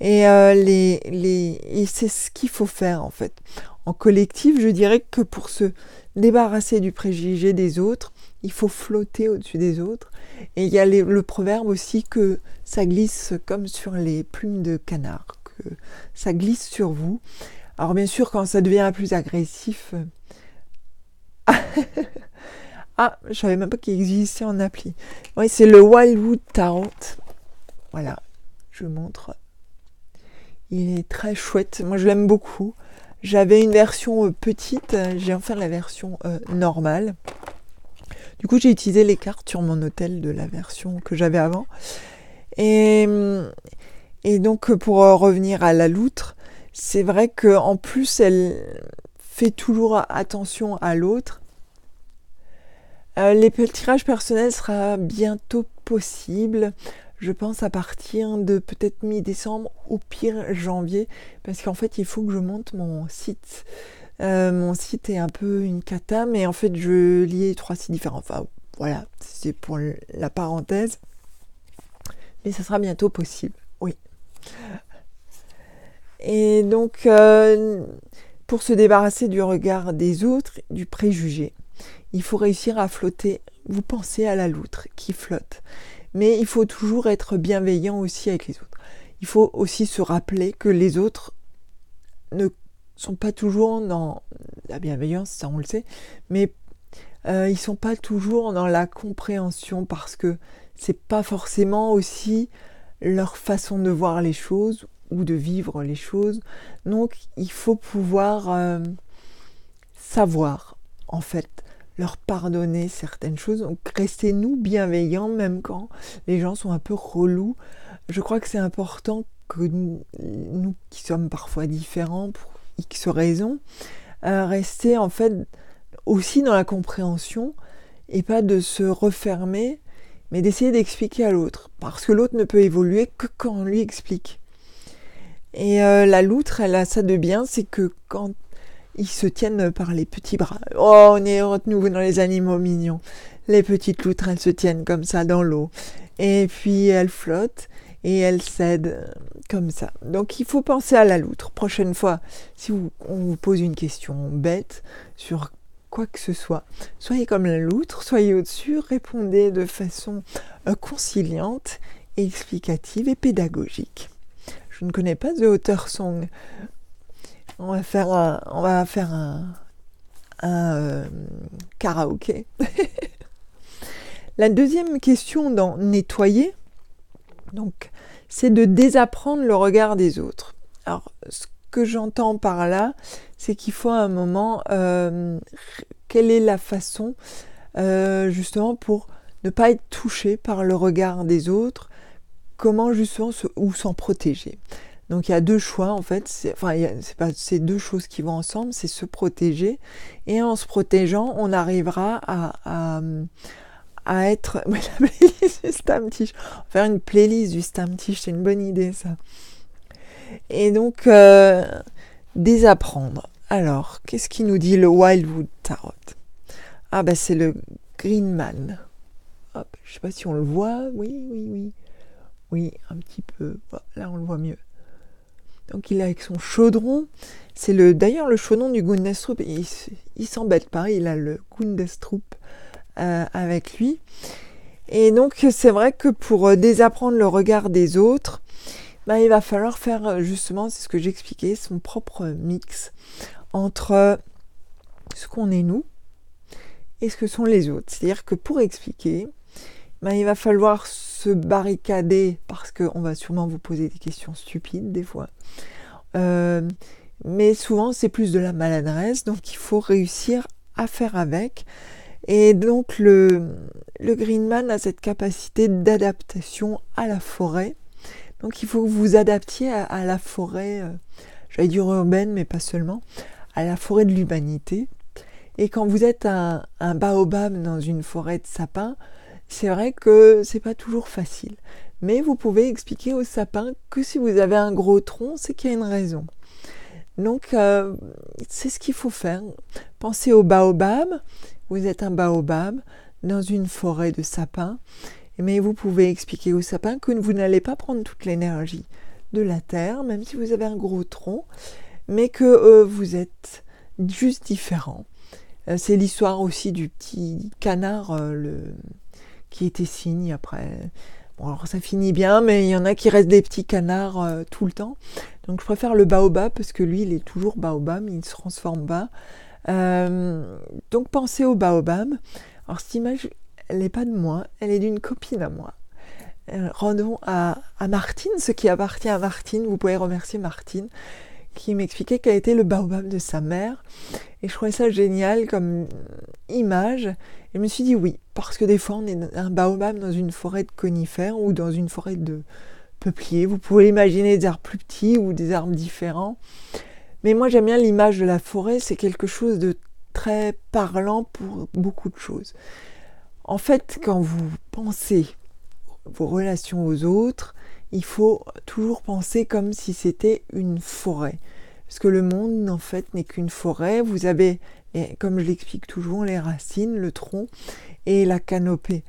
Et, euh, les, c'est ce qu'il faut faire, en fait. En collectif, je dirais que pour se débarrasser du préjugé des autres, il faut flotter au-dessus des autres. Et il y a le proverbe aussi que ça glisse comme sur les plumes de canard, que ça glisse sur vous. Alors bien sûr, quand ça devient plus agressif, euh, ah, je savais même pas qu'il existait en appli. Oui, c'est le Wildwood Tarot. Voilà, je montre. Il est très chouette. Moi, je l'aime beaucoup. J'avais une version euh, petite. J'ai enfin la version euh, normale. Du coup, j'ai utilisé les cartes sur mon hôtel de la version que j'avais avant. et donc, pour revenir à la loutre, c'est vrai que en plus, elle fait toujours attention à l'autre. Euh, les tirages personnels sera bientôt possible. Je pense à partir de peut-être mi-décembre, ou pire janvier, parce qu'en fait, il faut que je monte mon site. Euh, mon site est un peu une cata, mais en fait, je liais trois sites différents. Enfin, voilà, c'est pour la parenthèse. Mais ça sera bientôt possible, oui. Et donc, euh, pour se débarrasser du regard des autres, du préjugé, il faut réussir à flotter. Vous pensez à la loutre qui flotte. Mais il faut toujours être bienveillant aussi avec les autres. Il faut aussi se rappeler que les autres ne sont pas toujours dans la bienveillance, ça on le sait, mais euh, ils sont pas toujours dans la compréhension parce que c'est pas forcément aussi leur façon de voir les choses ou de vivre les choses. Donc il faut pouvoir euh, savoir en fait leur pardonner certaines choses. Donc restez-nous bienveillants même quand les gens sont un peu relous. Je crois que c'est important que nous, qui sommes parfois différents pour X raisons, euh, rester en fait aussi dans la compréhension et pas de se refermer, mais d'essayer d'expliquer à l'autre. Parce que l'autre ne peut évoluer que quand on lui explique. Et euh, la loutre, elle a ça de bien, c'est que quand ils se tiennent par les petits bras. Oh, on est nous dans les animaux mignons. Les petites loutres, elles se tiennent comme ça dans l'eau. Et puis elles flottent et elles cèdent euh, comme ça. Donc il faut penser à la loutre. Prochaine fois, si on vous pose une question bête sur quoi que ce soit, soyez comme la loutre, soyez au-dessus, répondez de façon euh, conciliante, explicative et pédagogique je ne connais pas de Hauteur Song. On va faire un, euh, on va faire un, euh, karaoké. La deuxième question dans nettoyer, donc, c'est de désapprendre le regard des autres. Alors, ce que j'entends par là, c'est qu'il faut un moment, euh, quelle est la façon, justement, pour ne pas être touché par le regard des autres, comment justement se, ou s'en protéger. Donc il y a deux choix en fait, c'est, pas ces deux choses qui vont ensemble, c'est se protéger et en se protégeant, on arrivera à, à, être la playlist du faire une playlist du Stamtisch, c'est une bonne idée ça. Et donc euh, désapprendre. Alors qu'est-ce qui nous dit le Wildwood Tarot Ah ben c'est le Green Hop, je sais pas si on le voit, oui oui oui. Oui, un petit peu. Bah, là, on le voit mieux. Donc il est avec son chaudron. C'est le d'ailleurs le chaudron du Gundestrup. Il, il s'embête, pas. il a le Gundestrup euh, avec lui. Et donc c'est vrai que pour euh, désapprendre le regard des autres, bah, il va falloir faire euh, justement, c'est ce que j'expliquais, son propre mix entre ce qu'on est nous et ce que sont les autres. C'est-à-dire que pour expliquer, ben, il va falloir se barricader parce qu'on va sûrement vous poser des questions stupides des fois. Euh, mais souvent, c'est plus de la maladresse, donc il faut réussir à faire avec. Et donc, le, green man a cette capacité d'adaptation à la forêt. Donc, il faut que vous adaptiez à, la forêt, euh, j'allais dire urbaine, mais pas seulement, à la forêt de l'humanité. Et quand vous êtes un baobab dans une forêt de sapins, c'est vrai que c'est pas toujours facile. Mais vous pouvez expliquer au sapin que si vous avez un gros tronc, c'est qu'il y a une raison. Donc, euh, c'est ce qu'il faut faire. Pensez au baobab. Vous êtes un baobab dans une forêt de sapins. Mais vous pouvez expliquer au sapin que vous n'allez pas prendre toute l'énergie de la terre, même si vous avez un gros tronc, mais que euh, vous êtes juste différent. Euh, c'est l'histoire aussi du petit canard, le, qui était signe après. Bon, alors ça finit bien, mais il y en a qui restent des petits canards euh, tout le temps. Donc je préfère le baobab parce que lui, il est toujours baobab, il ne se transforme pas. Euh, donc pensez au baobab. Alors cette image, elle n'est pas de moi, elle est d'une copine à moi. Euh, rendons à, à Martine ce qui appartient à Martine. Vous pouvez remercier Martine qui m'expliquait quel était le baobab de sa mère. Et je trouvais ça génial comme euh, image. Et je me suis dit oui, parce que des fois on est un baobab dans une forêt de conifères ou dans une forêt de peupliers. Vous pouvez imaginer des arbres plus petits ou des arbres différents. Mais moi j'aime bien l'image de la forêt, c'est quelque chose de très parlant pour beaucoup de choses. En fait, quand vous pensez vos relations aux autres, il faut toujours penser comme si c'était une forêt. Parce que le monde, en fait, n'est qu'une forêt. Vous avez, comme je l'explique toujours, les racines, le tronc et la canopée.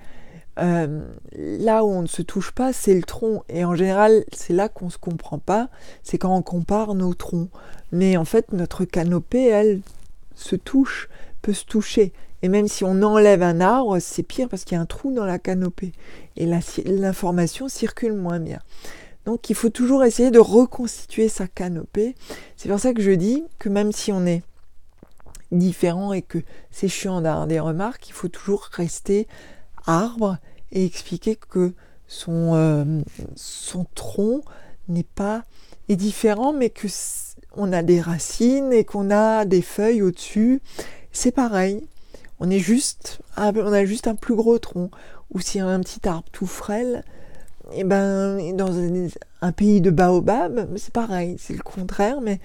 Euh, là où on ne se touche pas, c'est le tronc. Et en général, c'est là qu'on ne se comprend pas, c'est quand on compare nos troncs. Mais en fait, notre canopée, elle, se touche, peut se toucher. Et même si on enlève un arbre, c'est pire parce qu'il y a un trou dans la canopée. Et l'information circule moins bien. Donc il faut toujours essayer de reconstituer sa canopée. C'est pour ça que je dis que même si on est différent et que c'est chiant d'avoir des remarques, il faut toujours rester arbre et expliquer que son, euh, tronc n'est pas est différent, mais que on a des racines et qu'on a des feuilles au-dessus. C'est pareil, on est juste, on a juste un plus gros tronc, ou si un petit arbre tout frêle, et eh ben dans un, pays de baobab, c'est pareil, c'est le contraire, mais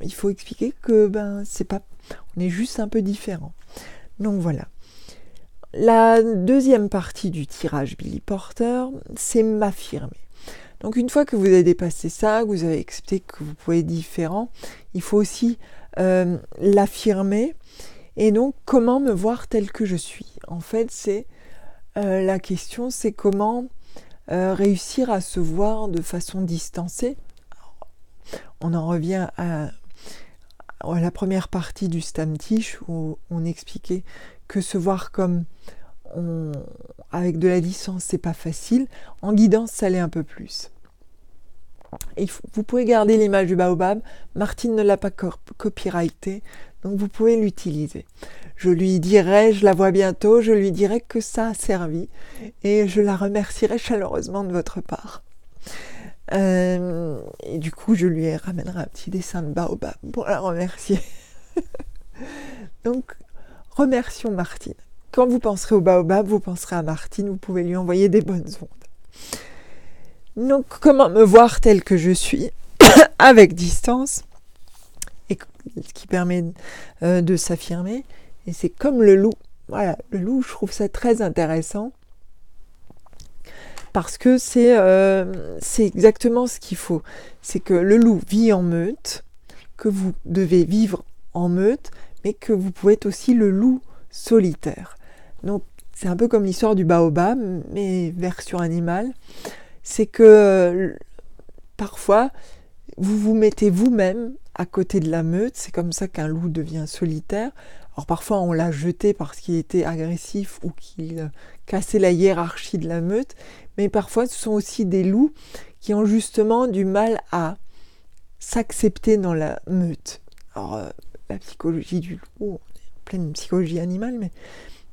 il faut expliquer que ben c'est pas, on est juste un peu différent. Donc voilà. La deuxième partie du tirage Billy Porter, c'est m'affirmer. Donc une fois que vous avez dépassé ça, que vous avez accepté que vous pouvez être différent, il faut aussi euh, l'affirmer et donc, comment me voir tel que je suis En fait, c'est euh, la question, c'est comment euh, réussir à se voir de façon distancée. On en revient à, la première partie du Stamtisch où on expliquait que se voir comme avec de la distance, c'est pas facile. En guidance, ça l'est un peu plus. vous pouvez garder l'image du baobab. Martine ne l'a pas copyrighté. Donc vous pouvez l'utiliser. Je lui dirai, je la vois bientôt, je lui dirai que ça a servi et je la remercierai chaleureusement de votre part. Euh, et du coup, je lui ramènerai un petit dessin de baobab pour la remercier. Donc, remercions Martine. Quand vous penserez au baobab, vous penserez à Martine, vous pouvez lui envoyer des bonnes ondes. Donc, comment me voir tel que je suis, avec distance ce qui permet euh, de s'affirmer. Et c'est comme le loup. Voilà, le loup, je trouve ça très intéressant parce que euh, c'est exactement ce qu'il faut. C'est que le loup vit en meute, que vous devez vivre en meute, mais que vous pouvez être aussi le loup solitaire. Donc c'est un peu comme l'histoire du baobab, mais version animale. C'est que euh, parfois, vous vous mettez vous-même à côté de la meute. C'est comme ça qu'un loup devient solitaire. Alors parfois on l'a jeté parce qu'il était agressif ou qu'il euh, cassait la hiérarchie de la meute, mais parfois ce sont aussi des loups qui ont justement du mal à s'accepter dans la meute. Alors euh, la psychologie du loup, est en pleine psychologie animale, mais,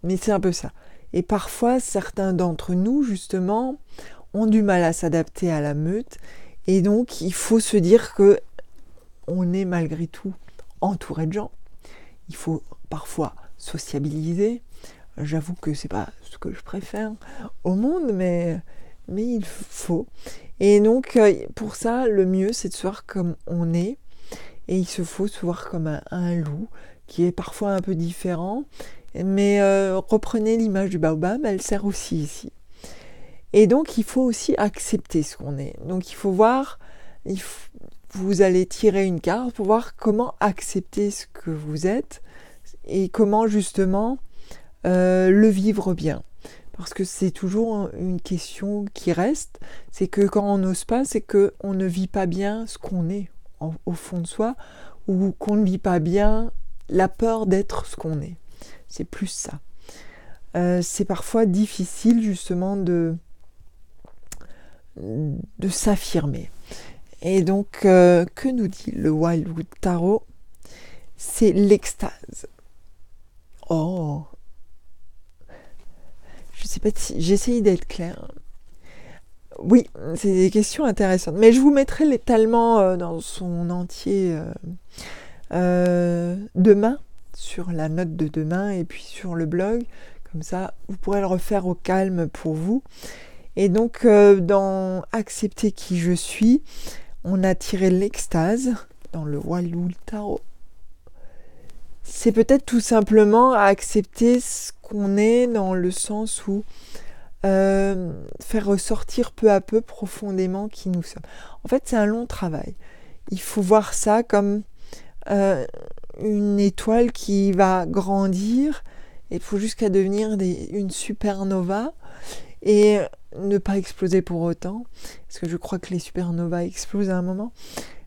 mais c'est un peu ça. Et parfois certains d'entre nous justement ont du mal à s'adapter à la meute et donc il faut se dire que on est malgré tout entouré de gens. Il faut parfois sociabiliser. J'avoue que c'est pas ce que je préfère au monde, mais, mais il faut. Et donc, euh, pour ça, le mieux, c'est de se voir comme on est. Et il se faut se voir comme un, loup, qui est parfois un peu différent. Mais euh, reprenez l'image du baobab, elle sert aussi ici. Et donc, il faut aussi accepter ce qu'on est. Donc, il faut voir, il faut, vous allez tirer une carte pour voir comment accepter ce que vous êtes et comment justement euh, le vivre bien. Parce que c'est toujours une question qui reste, c'est que quand on n'ose pas, c'est que on ne vit pas bien ce qu'on est au fond de soi, ou qu'on ne vit pas bien la peur d'être ce qu'on est. C'est plus ça. Euh, c'est parfois difficile justement de, de s'affirmer. Et donc, euh, que nous dit le Wildwood Tarot C'est l'extase. Oh Je sais pas si j'essaye d'être claire. Oui, c'est des questions intéressantes. Mais je vous mettrai l'étalement euh, dans son entier euh, demain, sur la note de demain et puis sur le blog. Comme ça, vous pourrez le refaire au calme pour vous. Et donc, dans Accepter qui je suis, on a tiré l'extase dans le Walu c'est peut-être tout simplement à accepter ce qu'on est dans le sens où euh, faire ressortir peu à peu profondément qui nous sommes. En fait, c'est un long travail. Il faut voir ça comme euh, une étoile qui va grandir et faut jusqu'à devenir une supernova. Et ne pas exploser pour autant, parce que je crois que les supernovas explosent à un moment,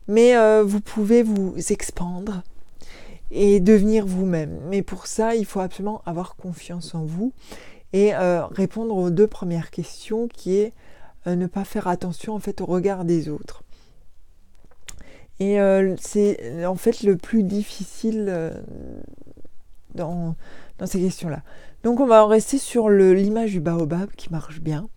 mais euh, vous pouvez vous expandre et devenir vous-même. Mais pour ça, il faut absolument avoir confiance en vous et euh, répondre aux deux premières questions qui est euh, ne pas faire attention en fait au regard des autres. Et c'est en fait le plus difficile dans ces questions-là. Donc on va en rester sur l'image du baobab qui marche bien.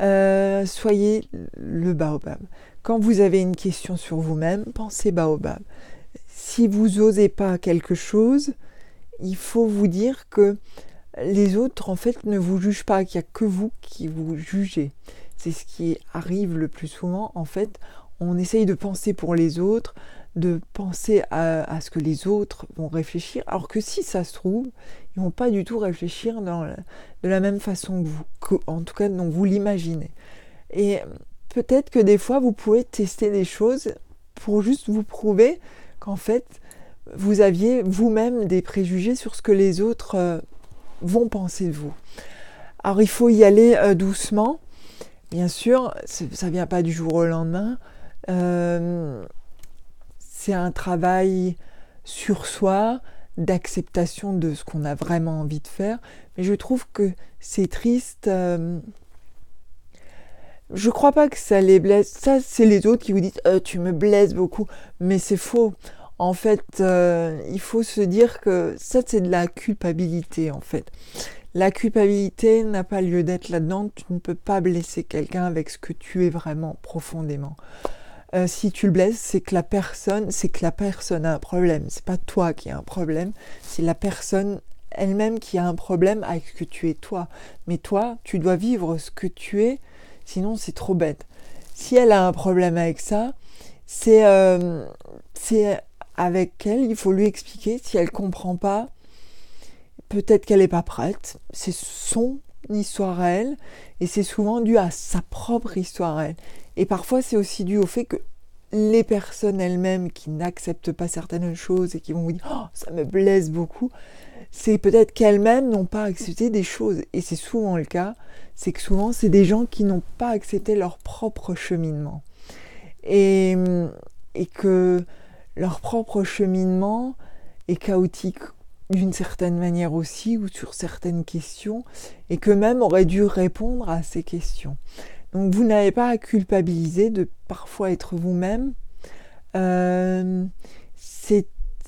Euh, soyez le baobab. Quand vous avez une question sur vous-même, pensez baobab. Si vous n'osez pas quelque chose, il faut vous dire que les autres en fait ne vous jugent pas, qu'il n'y a que vous qui vous jugez. C'est ce qui arrive le plus souvent en fait. On essaye de penser pour les autres, de penser à, ce que les autres vont réfléchir, alors que si ça se trouve, ils vont pas du tout réfléchir dans de la même façon que vous, en tout cas dont vous l'imaginez. Et peut-être que des fois, vous pouvez tester des choses pour juste vous prouver qu'en fait, vous aviez vous-même des préjugés sur ce que les autres euh, vont penser de vous. Alors il faut y aller euh, doucement. Bien sûr, ça ne vient pas du jour au lendemain. Euh, c'est un travail sur soi, d'acceptation de ce qu'on a vraiment envie de faire. Mais je trouve que c'est triste. Je euh, je crois pas que ça les blesse. Ça, c'est les autres qui vous disent euh, Tu me blesses beaucoup. Mais c'est faux. En fait, euh, il faut se dire que ça, c'est de la culpabilité, en fait. La culpabilité n'a pas lieu d'être là-dedans. Tu ne peux pas blesser quelqu'un avec ce que tu es vraiment profondément. Euh, si tu le blesses, c'est que la personne, c'est que la personne a un problème. C'est pas toi qui a un problème, c'est la personne elle-même qui a un problème avec ce que tu es toi. Mais toi, tu dois vivre ce que tu es, sinon c'est trop bête. Si elle a un problème avec ça, c'est euh, avec elle, il faut lui expliquer. Si elle comprend pas, peut-être qu'elle n'est pas prête. C'est son histoire à elle, et c'est souvent dû à sa propre histoire à elle. Et parfois, c'est aussi dû au fait que les personnes elles-mêmes qui n'acceptent pas certaines choses et qui vont vous dire oh, ça me blesse beaucoup, c'est peut-être qu'elles-mêmes n'ont pas accepté des choses. Et c'est souvent le cas, c'est que souvent c'est des gens qui n'ont pas accepté leur propre cheminement. Et, que leur propre cheminement est chaotique d'une certaine manière aussi ou sur certaines questions et qu'eux-mêmes auraient dû répondre à ces questions. Donc vous n'avez pas à culpabiliser de parfois être vous-même. Euh,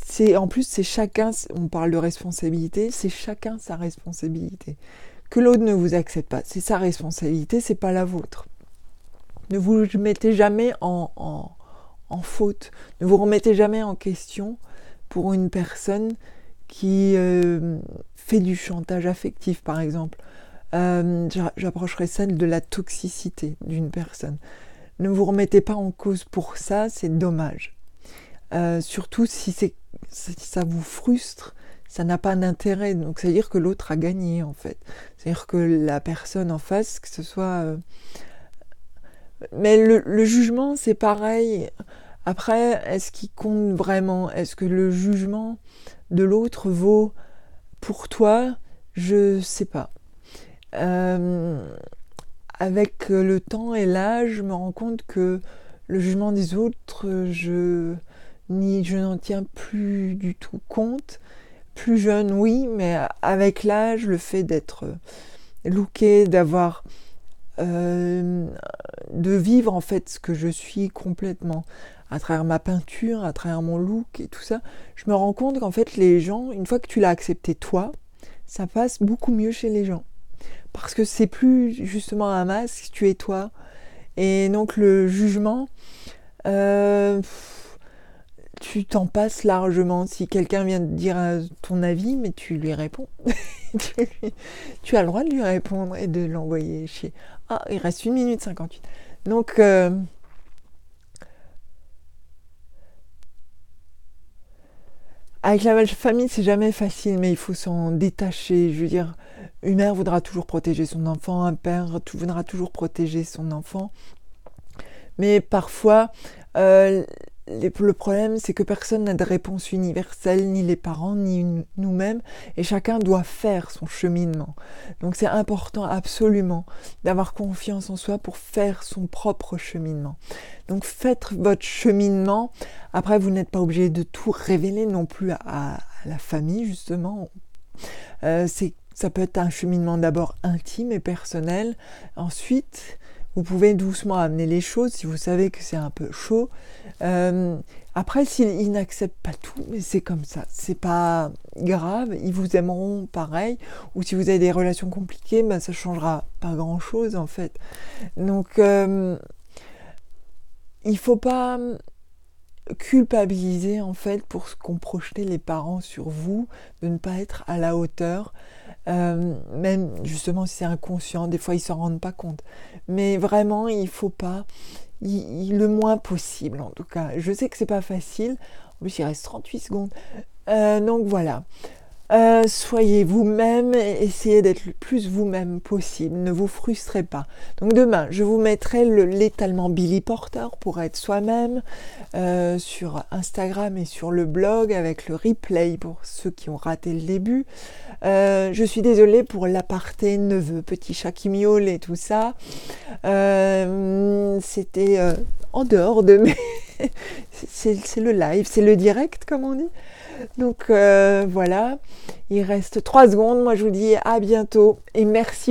c'est en plus c'est chacun, on parle de responsabilité, c'est chacun sa responsabilité. Que l'autre ne vous accepte pas, c'est sa responsabilité, c'est pas la vôtre. Ne vous mettez jamais en, faute, ne vous remettez jamais en question pour une personne qui euh, fait du chantage affectif par exemple. Euh, j'approcherai celle de la toxicité d'une personne. Ne vous remettez pas en cause pour ça, c'est dommage. Euh, surtout si, ça vous frustre, ça n'a pas d'intérêt. Donc, c'est-à-dire que l'autre a gagné, en fait. C'est-à-dire que la personne en face, que ce soit. Euh, mais le, jugement, c'est pareil. Après, est-ce qu'il compte vraiment Est-ce que le jugement de l'autre vaut pour toi Je sais pas. Euh, avec le temps et l'âge, je me rends compte que le jugement des autres, je, ni, je n'en tiens plus du tout compte. Plus jeune, oui, mais avec l'âge, le fait d'être euh, looké, d'avoir euh, de vivre en fait ce que je suis complètement à travers ma peinture, à travers mon look et tout ça, je me rends compte qu'en fait les gens, une fois que tu l'as accepté toi, ça passe beaucoup mieux chez les gens parce que c'est plus justement un masque, tu es toi. Et donc le jugement, euh, tu t'en passes largement. Si quelqu'un vient te dire euh, ton avis, mais tu lui réponds. tu, as le droit de lui répondre et de l'envoyer chez... Ah, il reste une minute 58. Donc... Euh, Avec la famille, c'est jamais facile, mais il faut s'en détacher. Je veux dire, une mère voudra toujours protéger son enfant, un père voudra toujours protéger son enfant. Mais parfois, euh, le problème, c'est que personne n'a de réponse universelle, ni les parents, ni nous-mêmes, et chacun doit faire son cheminement. Donc c'est important absolument d'avoir confiance en soi pour faire son propre cheminement. Donc faites votre cheminement. Après, vous n'êtes pas obligé de tout révéler non plus à, la famille, justement. Euh, ça peut être un cheminement d'abord intime et personnel. Ensuite, vous pouvez doucement amener les choses si vous savez que c'est un peu chaud. Euh, après, s'ils n'acceptent pas tout, c'est comme ça, c'est pas grave, ils vous aimeront pareil. Ou si vous avez des relations compliquées, ça ben, ça changera pas grand chose en fait. Donc, il euh, il faut pas culpabiliser en fait pour ce qu'ont projeté les parents sur vous, de ne pas être à la hauteur. Euh, même justement si c'est inconscient, des fois ils s'en rendent pas compte. Mais vraiment, il faut pas, le moins possible en tout cas. Je sais que c'est pas facile. En plus, il reste 38 secondes. Euh, donc voilà. Euh, soyez vous-même, essayez d'être le plus vous-même possible, ne vous frustrez pas. Donc demain, je vous mettrai l'étalement Billy Porter pour être soi-même euh, sur Instagram et sur le blog avec le replay pour ceux qui ont raté le début. Euh, je suis désolée pour l'aparté neveu, petit chat qui miaule et tout ça. C'était en dehors de mes... c'est le live, c'est le direct comme on dit. Donc euh, voilà, il reste trois secondes. Moi je vous dis à bientôt et merci beaucoup.